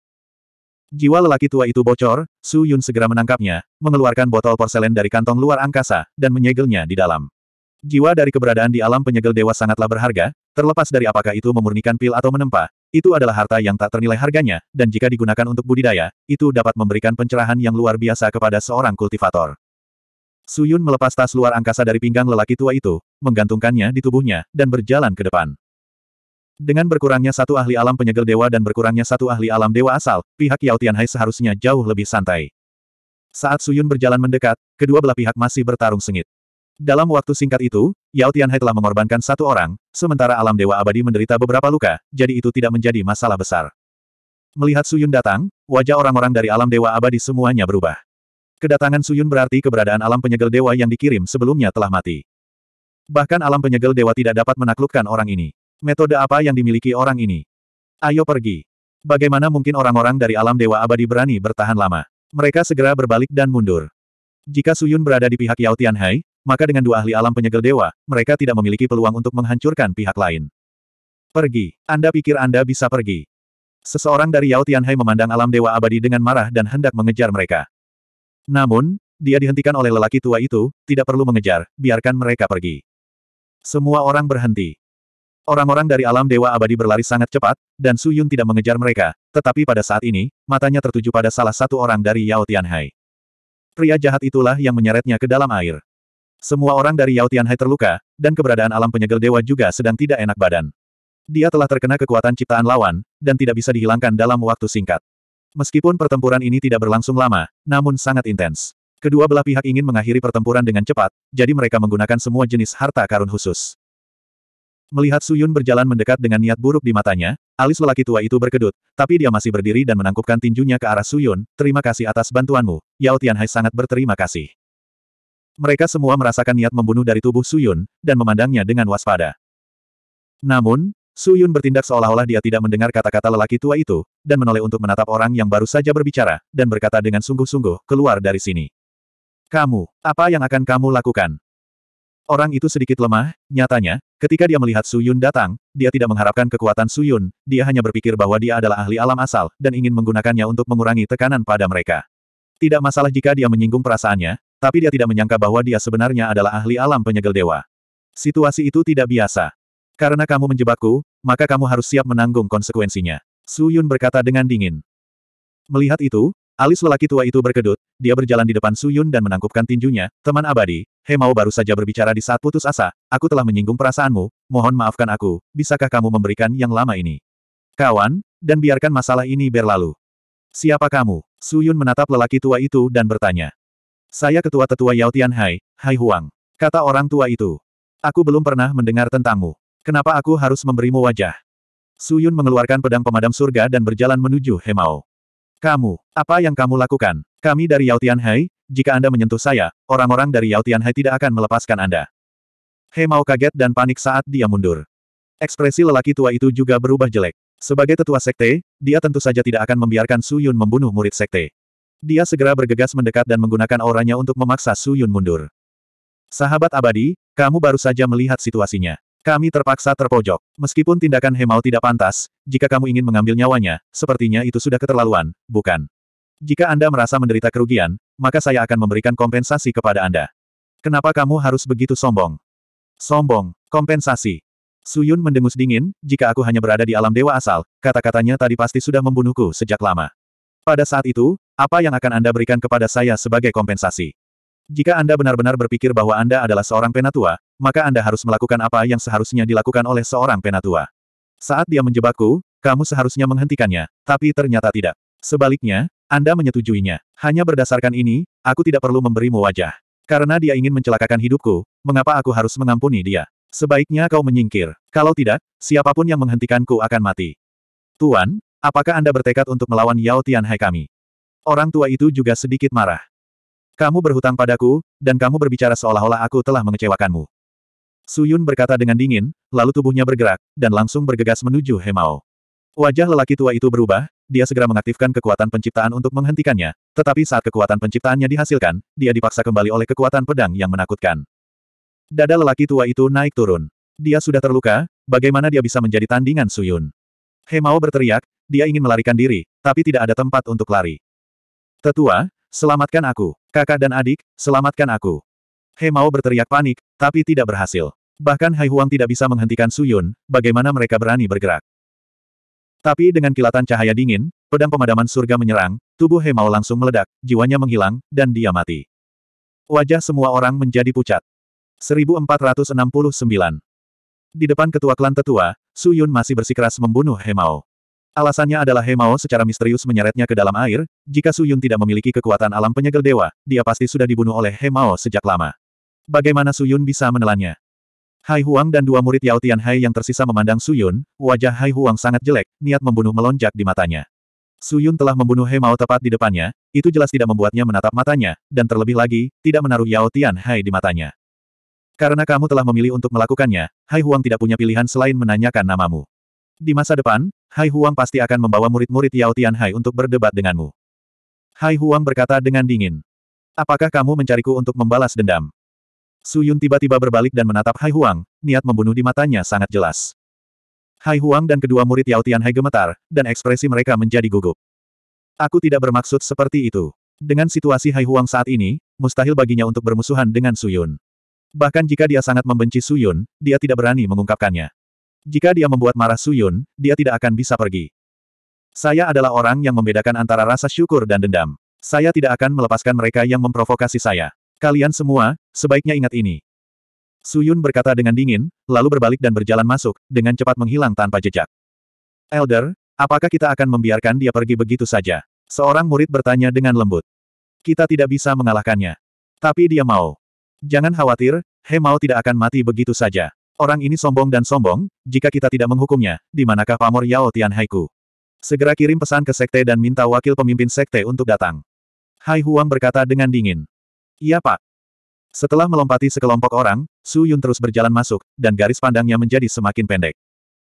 Speaker 1: Jiwa lelaki tua itu bocor, Su Yun segera menangkapnya, mengeluarkan botol porselen dari kantong luar angkasa, dan menyegelnya di dalam. Jiwa dari keberadaan di alam penyegel dewa sangatlah berharga, terlepas dari apakah itu memurnikan pil atau menempa, itu adalah harta yang tak ternilai harganya, dan jika digunakan untuk budidaya, itu dapat memberikan pencerahan yang luar biasa kepada seorang kultivator. Suyun melepas tas luar angkasa dari pinggang lelaki tua itu, menggantungkannya di tubuhnya, dan berjalan ke depan. Dengan berkurangnya satu ahli alam penyegel dewa dan berkurangnya satu ahli alam dewa asal, pihak Yao Tianhai seharusnya jauh lebih santai. Saat Suyun berjalan mendekat, kedua belah pihak masih bertarung sengit. Dalam waktu singkat itu, Yao Tianhai telah mengorbankan satu orang, sementara alam dewa abadi menderita beberapa luka, jadi itu tidak menjadi masalah besar. Melihat Suyun datang, wajah orang-orang dari alam dewa abadi semuanya berubah. Kedatangan Suyun berarti keberadaan alam penyegel dewa yang dikirim sebelumnya telah mati. Bahkan alam penyegel dewa tidak dapat menaklukkan orang ini. Metode apa yang dimiliki orang ini? Ayo pergi. Bagaimana mungkin orang-orang dari alam dewa abadi berani bertahan lama? Mereka segera berbalik dan mundur. Jika Suyun berada di pihak Yao Tianhai, maka dengan dua ahli alam penyegel dewa, mereka tidak memiliki peluang untuk menghancurkan pihak lain. Pergi. Anda pikir Anda bisa pergi. Seseorang dari Yao Tianhai memandang alam dewa abadi dengan marah dan hendak mengejar mereka. Namun, dia dihentikan oleh lelaki tua itu, tidak perlu mengejar, biarkan mereka pergi. Semua orang berhenti. Orang-orang dari alam dewa abadi berlari sangat cepat, dan Su Yun tidak mengejar mereka, tetapi pada saat ini, matanya tertuju pada salah satu orang dari Yao Tianhai. Pria jahat itulah yang menyeretnya ke dalam air. Semua orang dari Yao Tianhai terluka, dan keberadaan alam penyegel dewa juga sedang tidak enak badan. Dia telah terkena kekuatan ciptaan lawan, dan tidak bisa dihilangkan dalam waktu singkat. Meskipun pertempuran ini tidak berlangsung lama, namun sangat intens. Kedua belah pihak ingin mengakhiri pertempuran dengan cepat, jadi mereka menggunakan semua jenis harta karun khusus. Melihat Suyun berjalan mendekat dengan niat buruk di matanya, alis lelaki tua itu berkedut, tapi dia masih berdiri dan menangkupkan tinjunya ke arah Suyun, terima kasih atas bantuanmu, Yao Tianhai sangat berterima kasih. Mereka semua merasakan niat membunuh dari tubuh Suyun, dan memandangnya dengan waspada. Namun, Suyun bertindak seolah-olah dia tidak mendengar kata-kata lelaki tua itu, dan menoleh untuk menatap orang yang baru saja berbicara, dan berkata dengan sungguh-sungguh, keluar dari sini. Kamu, apa yang akan kamu lakukan? Orang itu sedikit lemah, nyatanya, ketika dia melihat Suyun datang, dia tidak mengharapkan kekuatan Suyun, dia hanya berpikir bahwa dia adalah ahli alam asal, dan ingin menggunakannya untuk mengurangi tekanan pada mereka. Tidak masalah jika dia menyinggung perasaannya, tapi dia tidak menyangka bahwa dia sebenarnya adalah ahli alam penyegel dewa. Situasi itu tidak biasa. Karena kamu menjebakku, maka kamu harus siap menanggung konsekuensinya. Su Yun berkata dengan dingin. Melihat itu, alis lelaki tua itu berkedut, dia berjalan di depan Su Yun dan menangkupkan tinjunya, teman abadi, mau baru saja berbicara di saat putus asa, aku telah menyinggung perasaanmu, mohon maafkan aku, bisakah kamu memberikan yang lama ini? Kawan, dan biarkan masalah ini berlalu. Siapa kamu? Su Yun menatap lelaki tua itu dan bertanya. Saya ketua-tetua Yao Tianhai, Hai Huang. Kata orang tua itu. Aku belum pernah mendengar tentangmu. Kenapa aku harus memberimu wajah? Su Yun mengeluarkan pedang pemadam surga dan berjalan menuju Hemao. Kamu, apa yang kamu lakukan? Kami dari Yao Tianhai, jika Anda menyentuh saya, orang-orang dari Yao Tianhai tidak akan melepaskan Anda. Hemao kaget dan panik saat dia mundur. Ekspresi lelaki tua itu juga berubah jelek. Sebagai tetua sekte, dia tentu saja tidak akan membiarkan Su Yun membunuh murid sekte. Dia segera bergegas mendekat dan menggunakan auranya untuk memaksa Su Yun mundur. Sahabat abadi, kamu baru saja melihat situasinya. Kami terpaksa terpojok. Meskipun tindakan Hemau tidak pantas, jika kamu ingin mengambil nyawanya, sepertinya itu sudah keterlaluan, bukan? Jika Anda merasa menderita kerugian, maka saya akan memberikan kompensasi kepada Anda. Kenapa kamu harus begitu sombong? Sombong, kompensasi. Suyun mendengus dingin, jika aku hanya berada di alam dewa asal, kata-katanya tadi pasti sudah membunuhku sejak lama. Pada saat itu, apa yang akan Anda berikan kepada saya sebagai kompensasi? Jika Anda benar-benar berpikir bahwa Anda adalah seorang penatua, maka Anda harus melakukan apa yang seharusnya dilakukan oleh seorang penatua. Saat dia menjebakku, kamu seharusnya menghentikannya, tapi ternyata tidak. Sebaliknya, Anda menyetujuinya. Hanya berdasarkan ini, aku tidak perlu memberimu wajah. Karena dia ingin mencelakakan hidupku, mengapa aku harus mengampuni dia? Sebaiknya kau menyingkir. Kalau tidak, siapapun yang menghentikanku akan mati. Tuan, apakah Anda bertekad untuk melawan Yao Tianhai kami? Orang tua itu juga sedikit marah. Kamu berhutang padaku, dan kamu berbicara seolah-olah aku telah mengecewakanmu. Suyun berkata dengan dingin, lalu tubuhnya bergerak, dan langsung bergegas menuju Hemao. Wajah lelaki tua itu berubah, dia segera mengaktifkan kekuatan penciptaan untuk menghentikannya, tetapi saat kekuatan penciptaannya dihasilkan, dia dipaksa kembali oleh kekuatan pedang yang menakutkan. Dada lelaki tua itu naik turun. Dia sudah terluka, bagaimana dia bisa menjadi tandingan Suyun? Hemao berteriak, dia ingin melarikan diri, tapi tidak ada tempat untuk lari. Tetua, selamatkan aku. Kakak dan adik, selamatkan aku. He Mao berteriak panik, tapi tidak berhasil. Bahkan Hai Huang tidak bisa menghentikan Suyun, bagaimana mereka berani bergerak. Tapi dengan kilatan cahaya dingin, pedang pemadaman surga menyerang, tubuh He Mao langsung meledak, jiwanya menghilang, dan dia mati. Wajah semua orang menjadi pucat. 1469 Di depan ketua klan tetua, Suyun masih bersikeras membunuh He Mao. Alasannya adalah Hemao secara misterius menyeretnya ke dalam air, jika Su Yun tidak memiliki kekuatan alam penyegel dewa, dia pasti sudah dibunuh oleh Hemao sejak lama. Bagaimana Su Yun bisa menelannya? Hai Huang dan dua murid Yao Tian Hai yang tersisa memandang Su Yun, wajah Hai Huang sangat jelek, niat membunuh melonjak di matanya. Su Yun telah membunuh Hemao tepat di depannya, itu jelas tidak membuatnya menatap matanya, dan terlebih lagi, tidak menaruh Yao Tian Hai di matanya. Karena kamu telah memilih untuk melakukannya, Hai Huang tidak punya pilihan selain menanyakan namamu. Di masa depan, Hai Huang pasti akan membawa murid-murid Yao Tianhai untuk berdebat denganmu. Hai Huang berkata dengan dingin. Apakah kamu mencariku untuk membalas dendam? Su Yun tiba-tiba berbalik dan menatap Hai Huang, niat membunuh di matanya sangat jelas. Hai Huang dan kedua murid Yao Tianhai gemetar, dan ekspresi mereka menjadi gugup. Aku tidak bermaksud seperti itu. Dengan situasi Hai Huang saat ini, mustahil baginya untuk bermusuhan dengan Su Yun. Bahkan jika dia sangat membenci Su Yun, dia tidak berani mengungkapkannya. Jika dia membuat marah Suyun, dia tidak akan bisa pergi. Saya adalah orang yang membedakan antara rasa syukur dan dendam. Saya tidak akan melepaskan mereka yang memprovokasi saya. Kalian semua, sebaiknya ingat ini. Suyun berkata dengan dingin, lalu berbalik dan berjalan masuk, dengan cepat menghilang tanpa jejak. Elder, apakah kita akan membiarkan dia pergi begitu saja? Seorang murid bertanya dengan lembut. Kita tidak bisa mengalahkannya. Tapi dia mau. Jangan khawatir, He Mao tidak akan mati begitu saja. Orang ini sombong dan sombong, jika kita tidak menghukumnya, di manakah pamor Yao Tian Haiku? Segera kirim pesan ke sekte dan minta wakil pemimpin sekte untuk datang. Hai Huang berkata dengan dingin. Iya pak. Setelah melompati sekelompok orang, Su Yun terus berjalan masuk, dan garis pandangnya menjadi semakin pendek.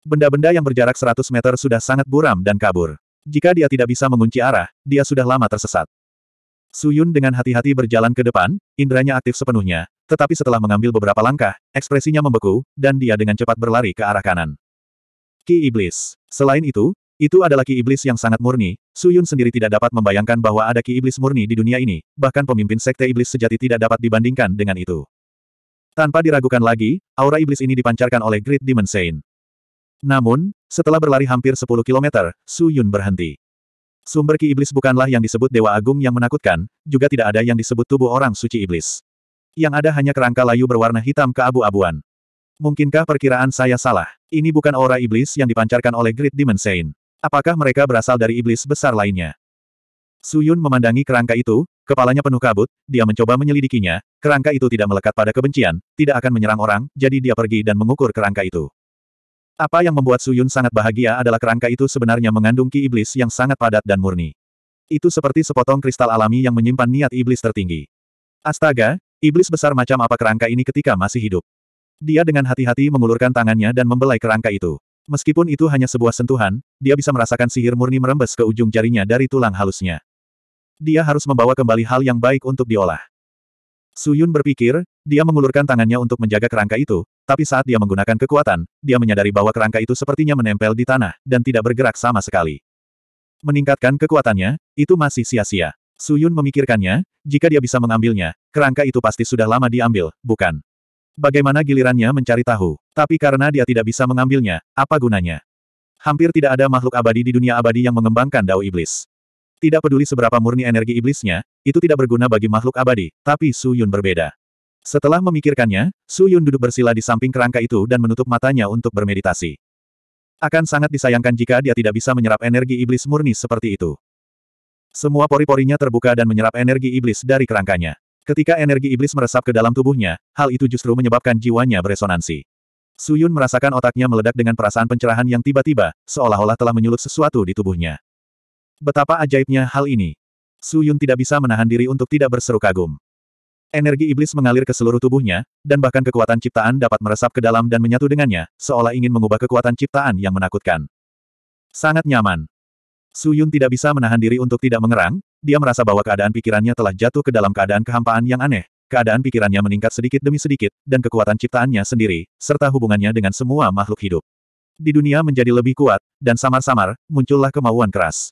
Speaker 1: Benda-benda yang berjarak 100 meter sudah sangat buram dan kabur. Jika dia tidak bisa mengunci arah, dia sudah lama tersesat. Su Yun dengan hati-hati berjalan ke depan, inderanya aktif sepenuhnya, tetapi setelah mengambil beberapa langkah, ekspresinya membeku, dan dia dengan cepat berlari ke arah kanan. Ki Iblis. Selain itu, itu adalah Ki Iblis yang sangat murni, Suyun sendiri tidak dapat membayangkan bahwa ada Ki Iblis murni di dunia ini, bahkan pemimpin Sekte Iblis sejati tidak dapat dibandingkan dengan itu. Tanpa diragukan lagi, aura iblis ini dipancarkan oleh Great Demon Saint. Namun, setelah berlari hampir 10 km, Su Yun berhenti. Sumber ki iblis bukanlah yang disebut Dewa Agung yang menakutkan, juga tidak ada yang disebut tubuh orang suci iblis yang ada hanya kerangka layu berwarna hitam keabu-abuan. Mungkinkah perkiraan saya salah? Ini bukan aura iblis yang dipancarkan oleh Great Demon Saint. Apakah mereka berasal dari iblis besar lainnya? Suyun memandangi kerangka itu, kepalanya penuh kabut, dia mencoba menyelidikinya, kerangka itu tidak melekat pada kebencian, tidak akan menyerang orang, jadi dia pergi dan mengukur kerangka itu. Apa yang membuat Suyun sangat bahagia adalah kerangka itu sebenarnya mengandung ki iblis yang sangat padat dan murni. Itu seperti sepotong kristal alami yang menyimpan niat iblis tertinggi. Astaga, Iblis besar macam apa kerangka ini ketika masih hidup. Dia dengan hati-hati mengulurkan tangannya dan membelai kerangka itu. Meskipun itu hanya sebuah sentuhan, dia bisa merasakan sihir murni merembes ke ujung jarinya dari tulang halusnya. Dia harus membawa kembali hal yang baik untuk diolah. Suyun berpikir, dia mengulurkan tangannya untuk menjaga kerangka itu, tapi saat dia menggunakan kekuatan, dia menyadari bahwa kerangka itu sepertinya menempel di tanah, dan tidak bergerak sama sekali. Meningkatkan kekuatannya, itu masih sia-sia. Suyun memikirkannya, jika dia bisa mengambilnya, kerangka itu pasti sudah lama diambil, bukan? Bagaimana gilirannya mencari tahu? Tapi karena dia tidak bisa mengambilnya, apa gunanya? Hampir tidak ada makhluk abadi di dunia abadi yang mengembangkan dao iblis. Tidak peduli seberapa murni energi iblisnya, itu tidak berguna bagi makhluk abadi, tapi Suyun berbeda. Setelah memikirkannya, Suyun duduk bersila di samping kerangka itu dan menutup matanya untuk bermeditasi. Akan sangat disayangkan jika dia tidak bisa menyerap energi iblis murni seperti itu. Semua pori-porinya terbuka dan menyerap energi iblis dari kerangkanya. Ketika energi iblis meresap ke dalam tubuhnya, hal itu justru menyebabkan jiwanya beresonansi. Suyun merasakan otaknya meledak dengan perasaan pencerahan yang tiba-tiba, seolah-olah telah menyulut sesuatu di tubuhnya. Betapa ajaibnya hal ini. Suyun tidak bisa menahan diri untuk tidak berseru kagum. Energi iblis mengalir ke seluruh tubuhnya, dan bahkan kekuatan ciptaan dapat meresap ke dalam dan menyatu dengannya, seolah ingin mengubah kekuatan ciptaan yang menakutkan. Sangat nyaman. Su Yun tidak bisa menahan diri untuk tidak mengerang, dia merasa bahwa keadaan pikirannya telah jatuh ke dalam keadaan kehampaan yang aneh. Keadaan pikirannya meningkat sedikit demi sedikit, dan kekuatan ciptaannya sendiri, serta hubungannya dengan semua makhluk hidup. Di dunia menjadi lebih kuat, dan samar-samar, muncullah kemauan keras.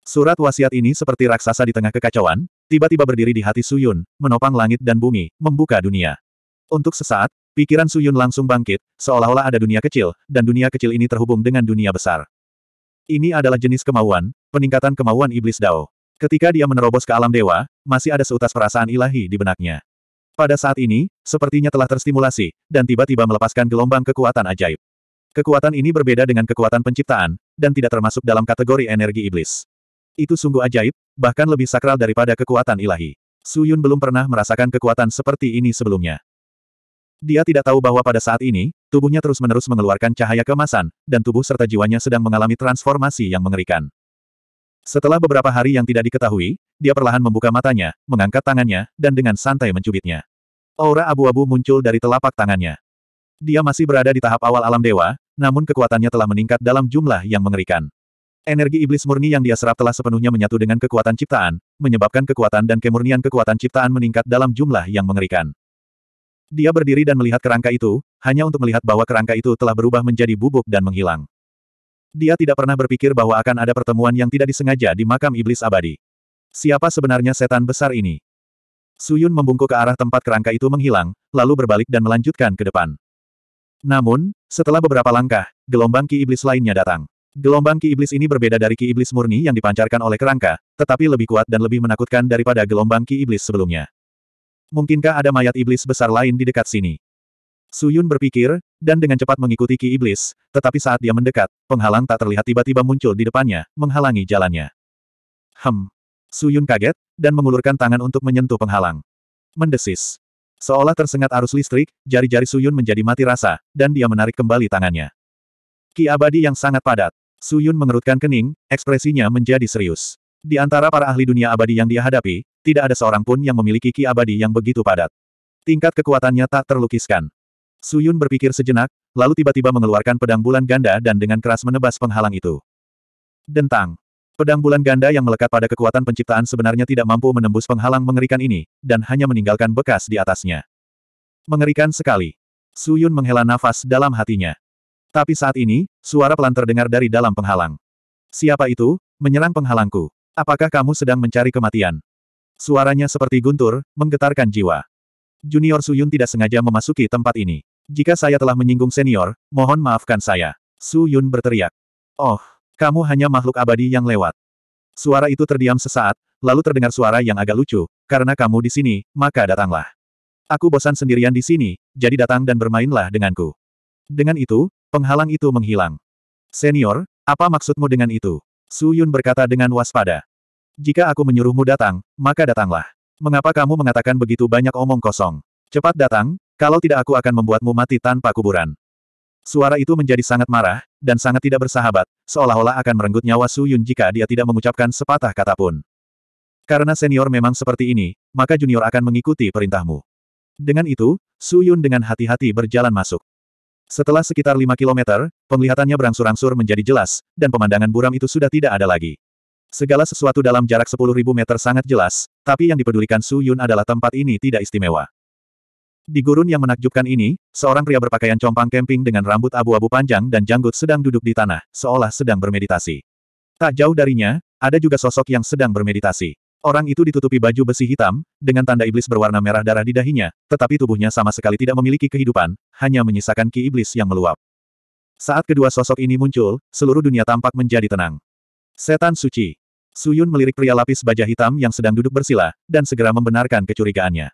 Speaker 1: Surat wasiat ini seperti raksasa di tengah kekacauan, tiba-tiba berdiri di hati Suyun, menopang langit dan bumi, membuka dunia. Untuk sesaat, pikiran Suyun langsung bangkit, seolah-olah ada dunia kecil, dan dunia kecil ini terhubung dengan dunia besar. Ini adalah jenis kemauan, peningkatan kemauan iblis Dao. Ketika dia menerobos ke alam dewa, masih ada seutas perasaan ilahi di benaknya. Pada saat ini, sepertinya telah terstimulasi, dan tiba-tiba melepaskan gelombang kekuatan ajaib. Kekuatan ini berbeda dengan kekuatan penciptaan, dan tidak termasuk dalam kategori energi iblis. Itu sungguh ajaib, bahkan lebih sakral daripada kekuatan ilahi. Su Yun belum pernah merasakan kekuatan seperti ini sebelumnya. Dia tidak tahu bahwa pada saat ini, Tubuhnya terus-menerus mengeluarkan cahaya kemasan, dan tubuh serta jiwanya sedang mengalami transformasi yang mengerikan. Setelah beberapa hari yang tidak diketahui, dia perlahan membuka matanya, mengangkat tangannya, dan dengan santai mencubitnya. Aura abu-abu muncul dari telapak tangannya. Dia masih berada di tahap awal alam dewa, namun kekuatannya telah meningkat dalam jumlah yang mengerikan. Energi iblis murni yang dia serap telah sepenuhnya menyatu dengan kekuatan ciptaan, menyebabkan kekuatan dan kemurnian kekuatan ciptaan meningkat dalam jumlah yang mengerikan. Dia berdiri dan melihat kerangka itu, hanya untuk melihat bahwa kerangka itu telah berubah menjadi bubuk dan menghilang. Dia tidak pernah berpikir bahwa akan ada pertemuan yang tidak disengaja di makam iblis abadi. Siapa sebenarnya setan besar ini? Suyun membungkuk ke arah tempat kerangka itu menghilang, lalu berbalik dan melanjutkan ke depan. Namun, setelah beberapa langkah, gelombang ki iblis lainnya datang. Gelombang ki iblis ini berbeda dari ki iblis murni yang dipancarkan oleh kerangka, tetapi lebih kuat dan lebih menakutkan daripada gelombang ki iblis sebelumnya. Mungkinkah ada mayat iblis besar lain di dekat sini? Suyun berpikir, dan dengan cepat mengikuti Ki Iblis, tetapi saat dia mendekat, penghalang tak terlihat tiba-tiba muncul di depannya, menghalangi jalannya. Hem. Suyun kaget, dan mengulurkan tangan untuk menyentuh penghalang. Mendesis. Seolah tersengat arus listrik, jari-jari Suyun menjadi mati rasa, dan dia menarik kembali tangannya. Ki abadi yang sangat padat. Suyun mengerutkan kening, ekspresinya menjadi serius. Di antara para ahli dunia abadi yang dia hadapi, tidak ada seorang pun yang memiliki ki abadi yang begitu padat. Tingkat kekuatannya tak terlukiskan. Suyun berpikir sejenak, lalu tiba-tiba mengeluarkan pedang bulan ganda dan dengan keras menebas penghalang itu. Dentang. Pedang bulan ganda yang melekat pada kekuatan penciptaan sebenarnya tidak mampu menembus penghalang mengerikan ini, dan hanya meninggalkan bekas di atasnya. Mengerikan sekali. Suyun menghela nafas dalam hatinya. Tapi saat ini, suara pelan terdengar dari dalam penghalang. Siapa itu? Menyerang penghalangku. Apakah kamu sedang mencari kematian? Suaranya seperti guntur, menggetarkan jiwa. Junior Suyun tidak sengaja memasuki tempat ini. Jika saya telah menyinggung senior, mohon maafkan saya. Suyun berteriak. Oh, kamu hanya makhluk abadi yang lewat. Suara itu terdiam sesaat, lalu terdengar suara yang agak lucu, karena kamu di sini, maka datanglah. Aku bosan sendirian di sini, jadi datang dan bermainlah denganku. Dengan itu, penghalang itu menghilang. Senior, apa maksudmu dengan itu? Su Yun berkata dengan waspada. Jika aku menyuruhmu datang, maka datanglah. Mengapa kamu mengatakan begitu banyak omong kosong? Cepat datang, kalau tidak aku akan membuatmu mati tanpa kuburan. Suara itu menjadi sangat marah, dan sangat tidak bersahabat, seolah-olah akan merenggut nyawa Su Yun jika dia tidak mengucapkan sepatah kata pun. Karena senior memang seperti ini, maka junior akan mengikuti perintahmu. Dengan itu, Su Yun dengan hati-hati berjalan masuk. Setelah sekitar lima kilometer, penglihatannya berangsur-angsur menjadi jelas, dan pemandangan buram itu sudah tidak ada lagi. Segala sesuatu dalam jarak sepuluh ribu meter sangat jelas, tapi yang dipedulikan Su Yun adalah tempat ini tidak istimewa. Di gurun yang menakjubkan ini, seorang pria berpakaian compang camping dengan rambut abu-abu panjang dan janggut sedang duduk di tanah, seolah sedang bermeditasi. Tak jauh darinya, ada juga sosok yang sedang bermeditasi. Orang itu ditutupi baju besi hitam, dengan tanda iblis berwarna merah darah di dahinya, tetapi tubuhnya sama sekali tidak memiliki kehidupan, hanya menyisakan ki iblis yang meluap. Saat kedua sosok ini muncul, seluruh dunia tampak menjadi tenang. Setan suci. Suyun melirik pria lapis baja hitam yang sedang duduk bersila, dan segera membenarkan kecurigaannya.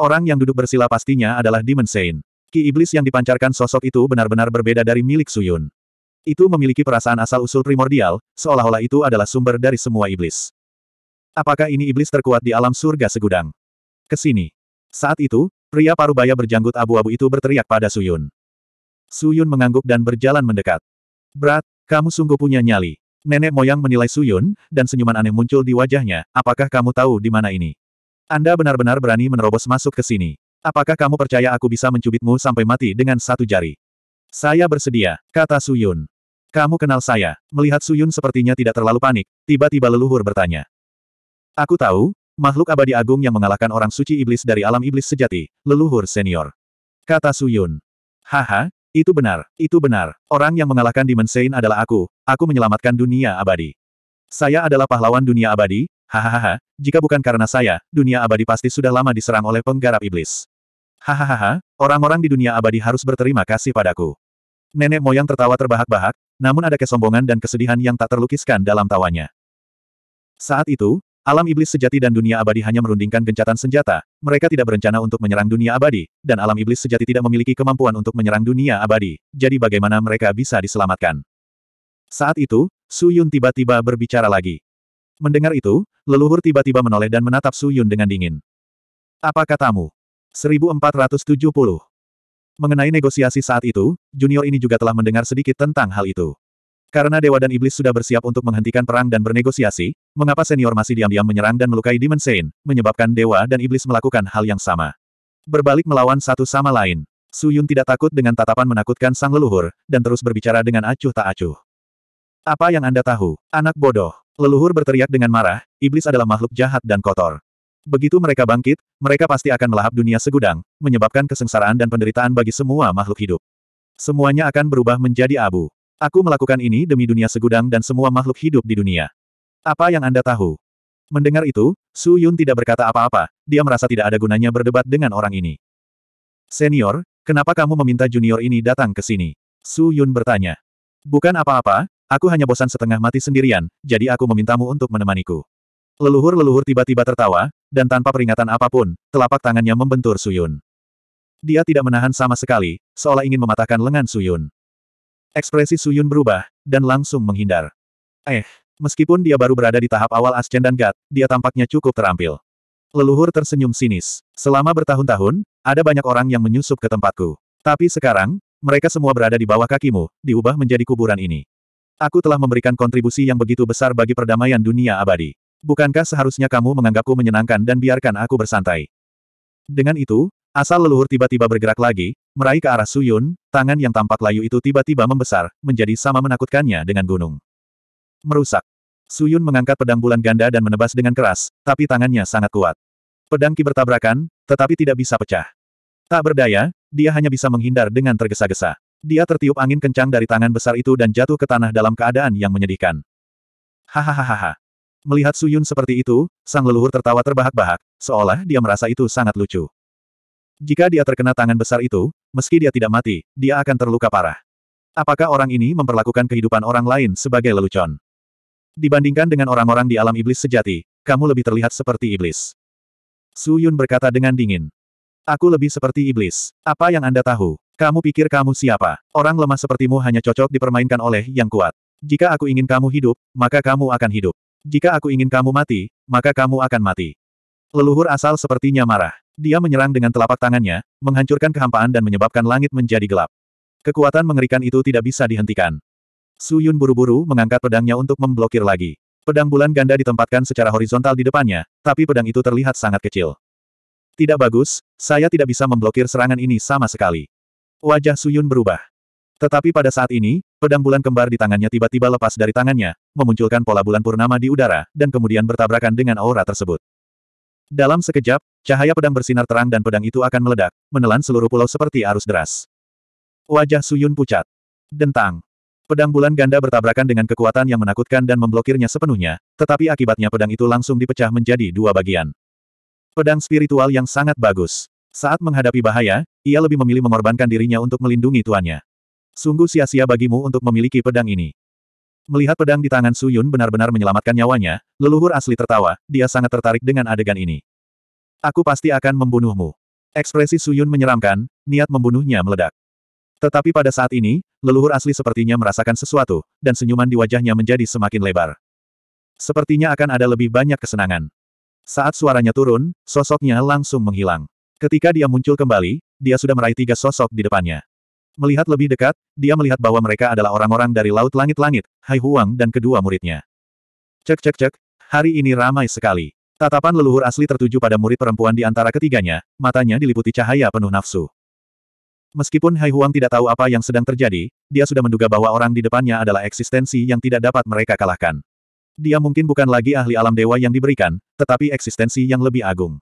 Speaker 1: Orang yang duduk bersila pastinya adalah Demon Saint. Ki iblis yang dipancarkan sosok itu benar-benar berbeda dari milik Suyun. Itu memiliki perasaan asal-usul primordial, seolah-olah itu adalah sumber dari semua iblis. Apakah ini iblis terkuat di alam surga segudang? Kesini. Saat itu, pria parubaya berjanggut abu-abu itu berteriak pada Suyun. Suyun mengangguk dan berjalan mendekat. Brat, kamu sungguh punya nyali. Nenek moyang menilai Suyun, dan senyuman aneh muncul di wajahnya, apakah kamu tahu di mana ini? Anda benar-benar berani menerobos masuk ke sini. Apakah kamu percaya aku bisa mencubitmu sampai mati dengan satu jari? Saya bersedia, kata Suyun. Kamu kenal saya. Melihat Suyun sepertinya tidak terlalu panik, tiba-tiba leluhur bertanya. Aku tahu, makhluk abadi agung yang mengalahkan orang suci iblis dari alam iblis sejati, leluhur senior. Kata Suyun. Haha, itu benar, itu benar. Orang yang mengalahkan Demon Sein adalah aku, aku menyelamatkan dunia abadi. Saya adalah pahlawan dunia abadi, hahaha, jika bukan karena saya, dunia abadi pasti sudah lama diserang oleh penggarap iblis. Hahaha, orang-orang di dunia abadi harus berterima kasih padaku. Nenek moyang tertawa terbahak-bahak, namun ada kesombongan dan kesedihan yang tak terlukiskan dalam tawanya. Saat itu, Alam iblis sejati dan dunia abadi hanya merundingkan gencatan senjata, mereka tidak berencana untuk menyerang dunia abadi, dan alam iblis sejati tidak memiliki kemampuan untuk menyerang dunia abadi, jadi bagaimana mereka bisa diselamatkan? Saat itu, Su Yun tiba-tiba berbicara lagi. Mendengar itu, leluhur tiba-tiba menoleh dan menatap Su Yun dengan dingin. Apa katamu? 1470. Mengenai negosiasi saat itu, junior ini juga telah mendengar sedikit tentang hal itu. Karena Dewa dan Iblis sudah bersiap untuk menghentikan perang dan bernegosiasi, mengapa senior masih diam-diam menyerang dan melukai Demon Saint, menyebabkan Dewa dan Iblis melakukan hal yang sama. Berbalik melawan satu sama lain. Su Yun tidak takut dengan tatapan menakutkan sang leluhur, dan terus berbicara dengan acuh tak acuh. Apa yang Anda tahu, anak bodoh? Leluhur berteriak dengan marah, Iblis adalah makhluk jahat dan kotor. Begitu mereka bangkit, mereka pasti akan melahap dunia segudang, menyebabkan kesengsaraan dan penderitaan bagi semua makhluk hidup. Semuanya akan berubah menjadi abu. Aku melakukan ini demi dunia segudang dan semua makhluk hidup di dunia. Apa yang Anda tahu? Mendengar itu, Su Yun tidak berkata apa-apa, dia merasa tidak ada gunanya berdebat dengan orang ini. Senior, kenapa kamu meminta junior ini datang ke sini? Su Yun bertanya. Bukan apa-apa, aku hanya bosan setengah mati sendirian, jadi aku memintamu untuk menemaniku. Leluhur-leluhur tiba-tiba tertawa, dan tanpa peringatan apapun, telapak tangannya membentur Su Yun. Dia tidak menahan sama sekali, seolah ingin mematahkan lengan Su Yun. Ekspresi Suyun berubah, dan langsung menghindar. Eh, meskipun dia baru berada di tahap awal ascen dan Gat, dia tampaknya cukup terampil. Leluhur tersenyum sinis. Selama bertahun-tahun, ada banyak orang yang menyusup ke tempatku. Tapi sekarang, mereka semua berada di bawah kakimu, diubah menjadi kuburan ini. Aku telah memberikan kontribusi yang begitu besar bagi perdamaian dunia abadi. Bukankah seharusnya kamu menganggapku menyenangkan dan biarkan aku bersantai? Dengan itu, Asal leluhur tiba-tiba bergerak lagi, meraih ke arah Suyun, tangan yang tampak layu itu tiba-tiba membesar, menjadi sama menakutkannya dengan gunung. Merusak. Suyun mengangkat pedang bulan ganda dan menebas dengan keras, tapi tangannya sangat kuat. Pedang ki bertabrakan, tetapi tidak bisa pecah. Tak berdaya, dia hanya bisa menghindar dengan tergesa-gesa. Dia tertiup angin kencang dari tangan besar itu dan jatuh ke tanah dalam keadaan yang menyedihkan. Hahaha. Melihat Suyun seperti itu, sang leluhur tertawa terbahak-bahak, seolah dia merasa itu sangat lucu. Jika dia terkena tangan besar itu, meski dia tidak mati, dia akan terluka parah. Apakah orang ini memperlakukan kehidupan orang lain sebagai lelucon? Dibandingkan dengan orang-orang di alam iblis sejati, kamu lebih terlihat seperti iblis. Su Yun berkata dengan dingin. Aku lebih seperti iblis. Apa yang Anda tahu? Kamu pikir kamu siapa? Orang lemah sepertimu hanya cocok dipermainkan oleh yang kuat. Jika aku ingin kamu hidup, maka kamu akan hidup. Jika aku ingin kamu mati, maka kamu akan mati. Leluhur asal sepertinya marah. Dia menyerang dengan telapak tangannya, menghancurkan kehampaan dan menyebabkan langit menjadi gelap. Kekuatan mengerikan itu tidak bisa dihentikan. Su Yun buru-buru mengangkat pedangnya untuk memblokir lagi. Pedang bulan ganda ditempatkan secara horizontal di depannya, tapi pedang itu terlihat sangat kecil. Tidak bagus, saya tidak bisa memblokir serangan ini sama sekali. Wajah Su Yun berubah. Tetapi pada saat ini, pedang bulan kembar di tangannya tiba-tiba lepas dari tangannya, memunculkan pola bulan purnama di udara, dan kemudian bertabrakan dengan aura tersebut. Dalam sekejap, cahaya pedang bersinar terang dan pedang itu akan meledak, menelan seluruh pulau seperti arus deras. Wajah Suyun pucat. Dentang. Pedang bulan ganda bertabrakan dengan kekuatan yang menakutkan dan memblokirnya sepenuhnya, tetapi akibatnya pedang itu langsung dipecah menjadi dua bagian. Pedang spiritual yang sangat bagus. Saat menghadapi bahaya, ia lebih memilih mengorbankan dirinya untuk melindungi tuannya. Sungguh sia-sia bagimu untuk memiliki pedang ini. Melihat pedang di tangan Su Yun benar-benar menyelamatkan nyawanya, leluhur asli tertawa, dia sangat tertarik dengan adegan ini. Aku pasti akan membunuhmu. Ekspresi Su Yun menyeramkan, niat membunuhnya meledak. Tetapi pada saat ini, leluhur asli sepertinya merasakan sesuatu, dan senyuman di wajahnya menjadi semakin lebar. Sepertinya akan ada lebih banyak kesenangan. Saat suaranya turun, sosoknya langsung menghilang. Ketika dia muncul kembali, dia sudah meraih tiga sosok di depannya. Melihat lebih dekat, dia melihat bahwa mereka adalah orang-orang dari Laut Langit-Langit, Hai Huang dan kedua muridnya. Cek cek cek, hari ini ramai sekali. Tatapan leluhur asli tertuju pada murid perempuan di antara ketiganya, matanya diliputi cahaya penuh nafsu. Meskipun Hai Huang tidak tahu apa yang sedang terjadi, dia sudah menduga bahwa orang di depannya adalah eksistensi yang tidak dapat mereka kalahkan. Dia mungkin bukan lagi ahli alam dewa yang diberikan, tetapi eksistensi yang lebih agung.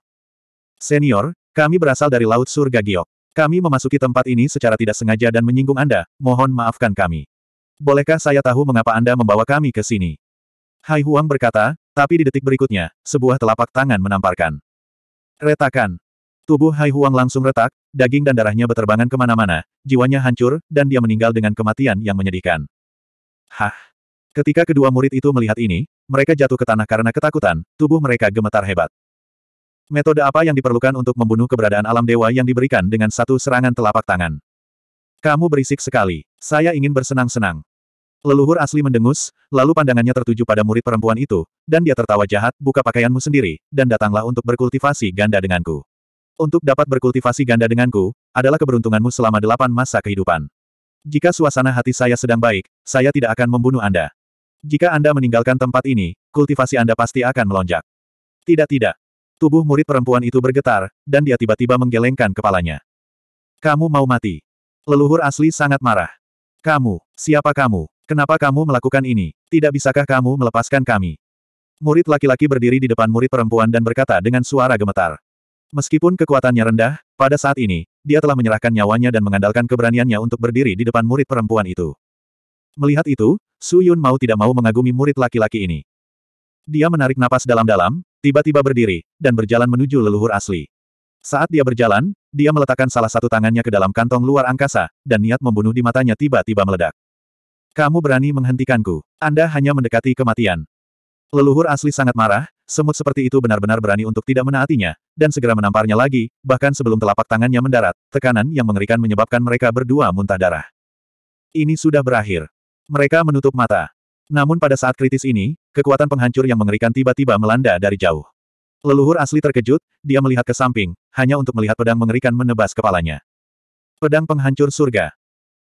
Speaker 1: Senior, kami berasal dari Laut Surga Giok. Kami memasuki tempat ini secara tidak sengaja dan menyinggung Anda, mohon maafkan kami. Bolehkah saya tahu mengapa Anda membawa kami ke sini? Hai Huang berkata, tapi di detik berikutnya, sebuah telapak tangan menamparkan. Retakan. Tubuh Hai Huang langsung retak, daging dan darahnya beterbangan kemana-mana, jiwanya hancur, dan dia meninggal dengan kematian yang menyedihkan. Hah. Ketika kedua murid itu melihat ini, mereka jatuh ke tanah karena ketakutan, tubuh mereka gemetar hebat. Metode apa yang diperlukan untuk membunuh keberadaan alam dewa yang diberikan dengan satu serangan telapak tangan? Kamu berisik sekali. Saya ingin bersenang-senang. Leluhur asli mendengus, lalu pandangannya tertuju pada murid perempuan itu, dan dia tertawa jahat, buka pakaianmu sendiri, dan datanglah untuk berkultivasi ganda denganku. Untuk dapat berkultivasi ganda denganku, adalah keberuntunganmu selama delapan masa kehidupan. Jika suasana hati saya sedang baik, saya tidak akan membunuh Anda. Jika Anda meninggalkan tempat ini, kultivasi Anda pasti akan melonjak. Tidak tidak, Tubuh murid perempuan itu bergetar, dan dia tiba-tiba menggelengkan kepalanya. Kamu mau mati. Leluhur asli sangat marah. Kamu, siapa kamu? Kenapa kamu melakukan ini? Tidak bisakah kamu melepaskan kami? Murid laki-laki berdiri di depan murid perempuan dan berkata dengan suara gemetar. Meskipun kekuatannya rendah, pada saat ini, dia telah menyerahkan nyawanya dan mengandalkan keberaniannya untuk berdiri di depan murid perempuan itu. Melihat itu, Su Yun mau tidak mau mengagumi murid laki-laki ini. Dia menarik napas dalam-dalam, tiba-tiba berdiri, dan berjalan menuju leluhur asli. Saat dia berjalan, dia meletakkan salah satu tangannya ke dalam kantong luar angkasa, dan niat membunuh di matanya tiba-tiba meledak. Kamu berani menghentikanku. Anda hanya mendekati kematian. Leluhur asli sangat marah, semut seperti itu benar-benar berani untuk tidak menaatinya, dan segera menamparnya lagi, bahkan sebelum telapak tangannya mendarat, tekanan yang mengerikan menyebabkan mereka berdua muntah darah. Ini sudah berakhir. Mereka menutup mata. Namun pada saat kritis ini, Kekuatan penghancur yang mengerikan tiba-tiba melanda dari jauh. Leluhur asli terkejut, dia melihat ke samping, hanya untuk melihat pedang mengerikan menebas kepalanya. Pedang penghancur surga.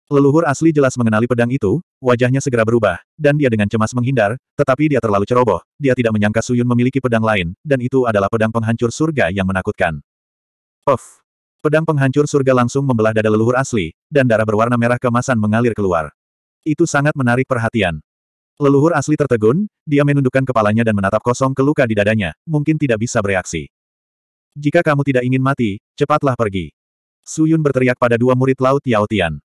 Speaker 1: Leluhur asli jelas mengenali pedang itu, wajahnya segera berubah, dan dia dengan cemas menghindar, tetapi dia terlalu ceroboh, dia tidak menyangka Suyun memiliki pedang lain, dan itu adalah pedang penghancur surga yang menakutkan. Oh! Pedang penghancur surga langsung membelah dada leluhur asli, dan darah berwarna merah kemasan mengalir keluar. Itu sangat menarik perhatian. Leluhur asli tertegun, dia menundukkan kepalanya dan menatap kosong ke luka di dadanya, mungkin tidak bisa bereaksi. Jika kamu tidak ingin mati, cepatlah pergi. Su Yun berteriak pada dua murid laut Yao Tian.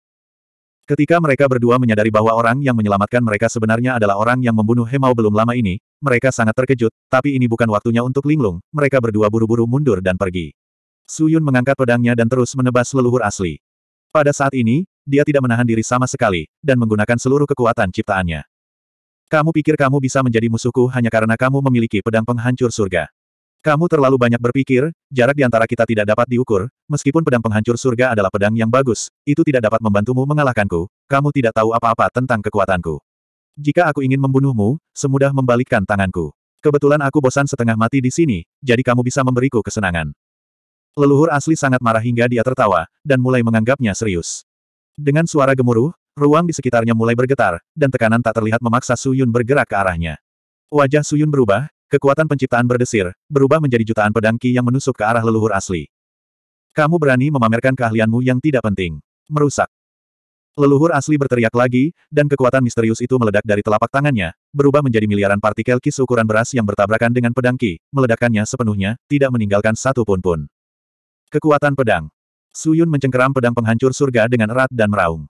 Speaker 1: Ketika mereka berdua menyadari bahwa orang yang menyelamatkan mereka sebenarnya adalah orang yang membunuh Hemao belum lama ini, mereka sangat terkejut, tapi ini bukan waktunya untuk linglung, mereka berdua buru-buru mundur dan pergi. Su Yun mengangkat pedangnya dan terus menebas leluhur asli. Pada saat ini, dia tidak menahan diri sama sekali, dan menggunakan seluruh kekuatan ciptaannya. Kamu pikir kamu bisa menjadi musuhku hanya karena kamu memiliki pedang penghancur surga. Kamu terlalu banyak berpikir, jarak di antara kita tidak dapat diukur, meskipun pedang penghancur surga adalah pedang yang bagus, itu tidak dapat membantumu mengalahkanku, kamu tidak tahu apa-apa tentang kekuatanku. Jika aku ingin membunuhmu, semudah membalikkan tanganku. Kebetulan aku bosan setengah mati di sini, jadi kamu bisa memberiku kesenangan. Leluhur asli sangat marah hingga dia tertawa, dan mulai menganggapnya serius. Dengan suara gemuruh, Ruang di sekitarnya mulai bergetar, dan tekanan tak terlihat memaksa Suyun bergerak ke arahnya. Wajah Suyun berubah, kekuatan penciptaan berdesir, berubah menjadi jutaan pedang ki yang menusuk ke arah leluhur asli. Kamu berani memamerkan keahlianmu yang tidak penting. Merusak. Leluhur asli berteriak lagi, dan kekuatan misterius itu meledak dari telapak tangannya, berubah menjadi miliaran partikel ki ukuran beras yang bertabrakan dengan pedang ki, meledakkannya sepenuhnya, tidak meninggalkan satu pun pun. Kekuatan pedang. Suyun mencengkeram pedang penghancur surga dengan erat dan meraung.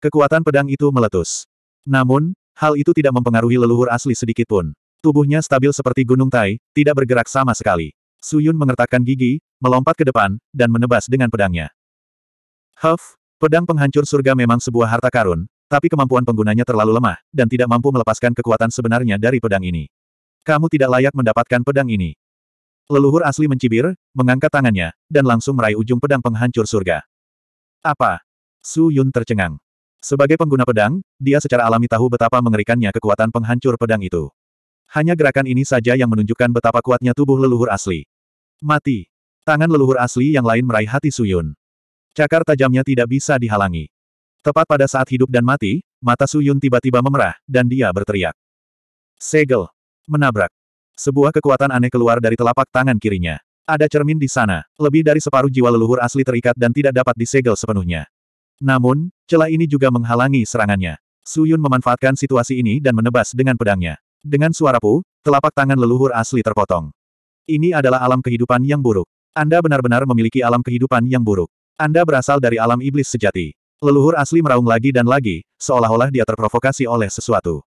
Speaker 1: Kekuatan pedang itu meletus. Namun, hal itu tidak mempengaruhi leluhur asli sedikitpun. Tubuhnya stabil seperti gunung tai, tidak bergerak sama sekali. Suyun mengertakkan gigi, melompat ke depan, dan menebas dengan pedangnya. Huff, pedang penghancur surga memang sebuah harta karun, tapi kemampuan penggunanya terlalu lemah, dan tidak mampu melepaskan kekuatan sebenarnya dari pedang ini. Kamu tidak layak mendapatkan pedang ini. Leluhur asli mencibir, mengangkat tangannya, dan langsung meraih ujung pedang penghancur surga. Apa? Su Yun tercengang. Sebagai pengguna pedang, dia secara alami tahu betapa mengerikannya kekuatan penghancur pedang itu. Hanya gerakan ini saja yang menunjukkan betapa kuatnya tubuh leluhur asli. Mati. Tangan leluhur asli yang lain meraih hati Suyun. Cakar tajamnya tidak bisa dihalangi. Tepat pada saat hidup dan mati, mata Suyun tiba-tiba memerah, dan dia berteriak. Segel. Menabrak. Sebuah kekuatan aneh keluar dari telapak tangan kirinya. Ada cermin di sana. Lebih dari separuh jiwa leluhur asli terikat dan tidak dapat disegel sepenuhnya. Namun, celah ini juga menghalangi serangannya. Su Yun memanfaatkan situasi ini dan menebas dengan pedangnya. Dengan suara pu, telapak tangan leluhur asli terpotong. Ini adalah alam kehidupan yang buruk. Anda benar-benar memiliki alam kehidupan yang buruk. Anda berasal dari alam iblis sejati. Leluhur asli meraung lagi dan lagi, seolah-olah dia terprovokasi oleh sesuatu.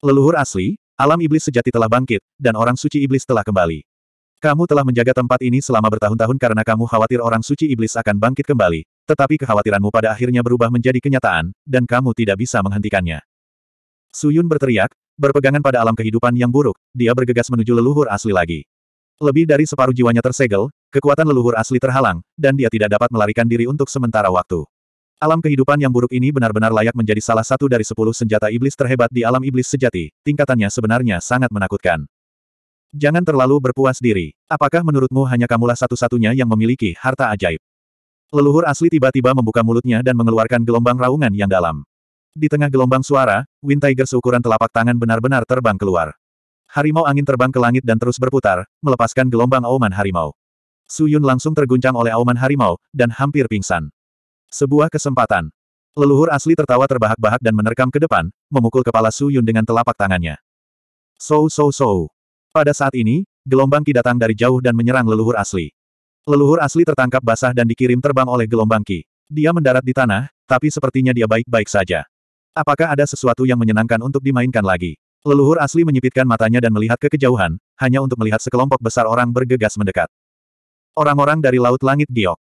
Speaker 1: Leluhur asli, alam iblis sejati telah bangkit, dan orang suci iblis telah kembali. Kamu telah menjaga tempat ini selama bertahun-tahun karena kamu khawatir orang suci iblis akan bangkit kembali, tetapi kekhawatiranmu pada akhirnya berubah menjadi kenyataan, dan kamu tidak bisa menghentikannya. Suyun berteriak, berpegangan pada alam kehidupan yang buruk, dia bergegas menuju leluhur asli lagi. Lebih dari separuh jiwanya tersegel, kekuatan leluhur asli terhalang, dan dia tidak dapat melarikan diri untuk sementara waktu. Alam kehidupan yang buruk ini benar-benar layak menjadi salah satu dari sepuluh senjata iblis terhebat di alam iblis sejati, tingkatannya sebenarnya sangat menakutkan. Jangan terlalu berpuas diri. Apakah menurutmu hanya kamulah satu-satunya yang memiliki harta ajaib? Leluhur asli tiba-tiba membuka mulutnya dan mengeluarkan gelombang raungan yang dalam. Di tengah gelombang suara, Wind Tiger seukuran telapak tangan benar-benar terbang keluar. Harimau angin terbang ke langit dan terus berputar, melepaskan gelombang auman harimau. Suyun langsung terguncang oleh auman harimau, dan hampir pingsan. Sebuah kesempatan. Leluhur asli tertawa terbahak-bahak dan menerkam ke depan, memukul kepala Suyun dengan telapak tangannya. So so so. Pada saat ini, gelombang Ki datang dari jauh dan menyerang leluhur asli. Leluhur asli tertangkap basah dan dikirim terbang oleh gelombang Ki. Dia mendarat di tanah, tapi sepertinya dia baik-baik saja. Apakah ada sesuatu yang menyenangkan untuk dimainkan lagi? Leluhur asli menyipitkan matanya dan melihat ke kejauhan, hanya untuk melihat sekelompok besar orang bergegas mendekat. Orang-orang dari Laut Langit Giok.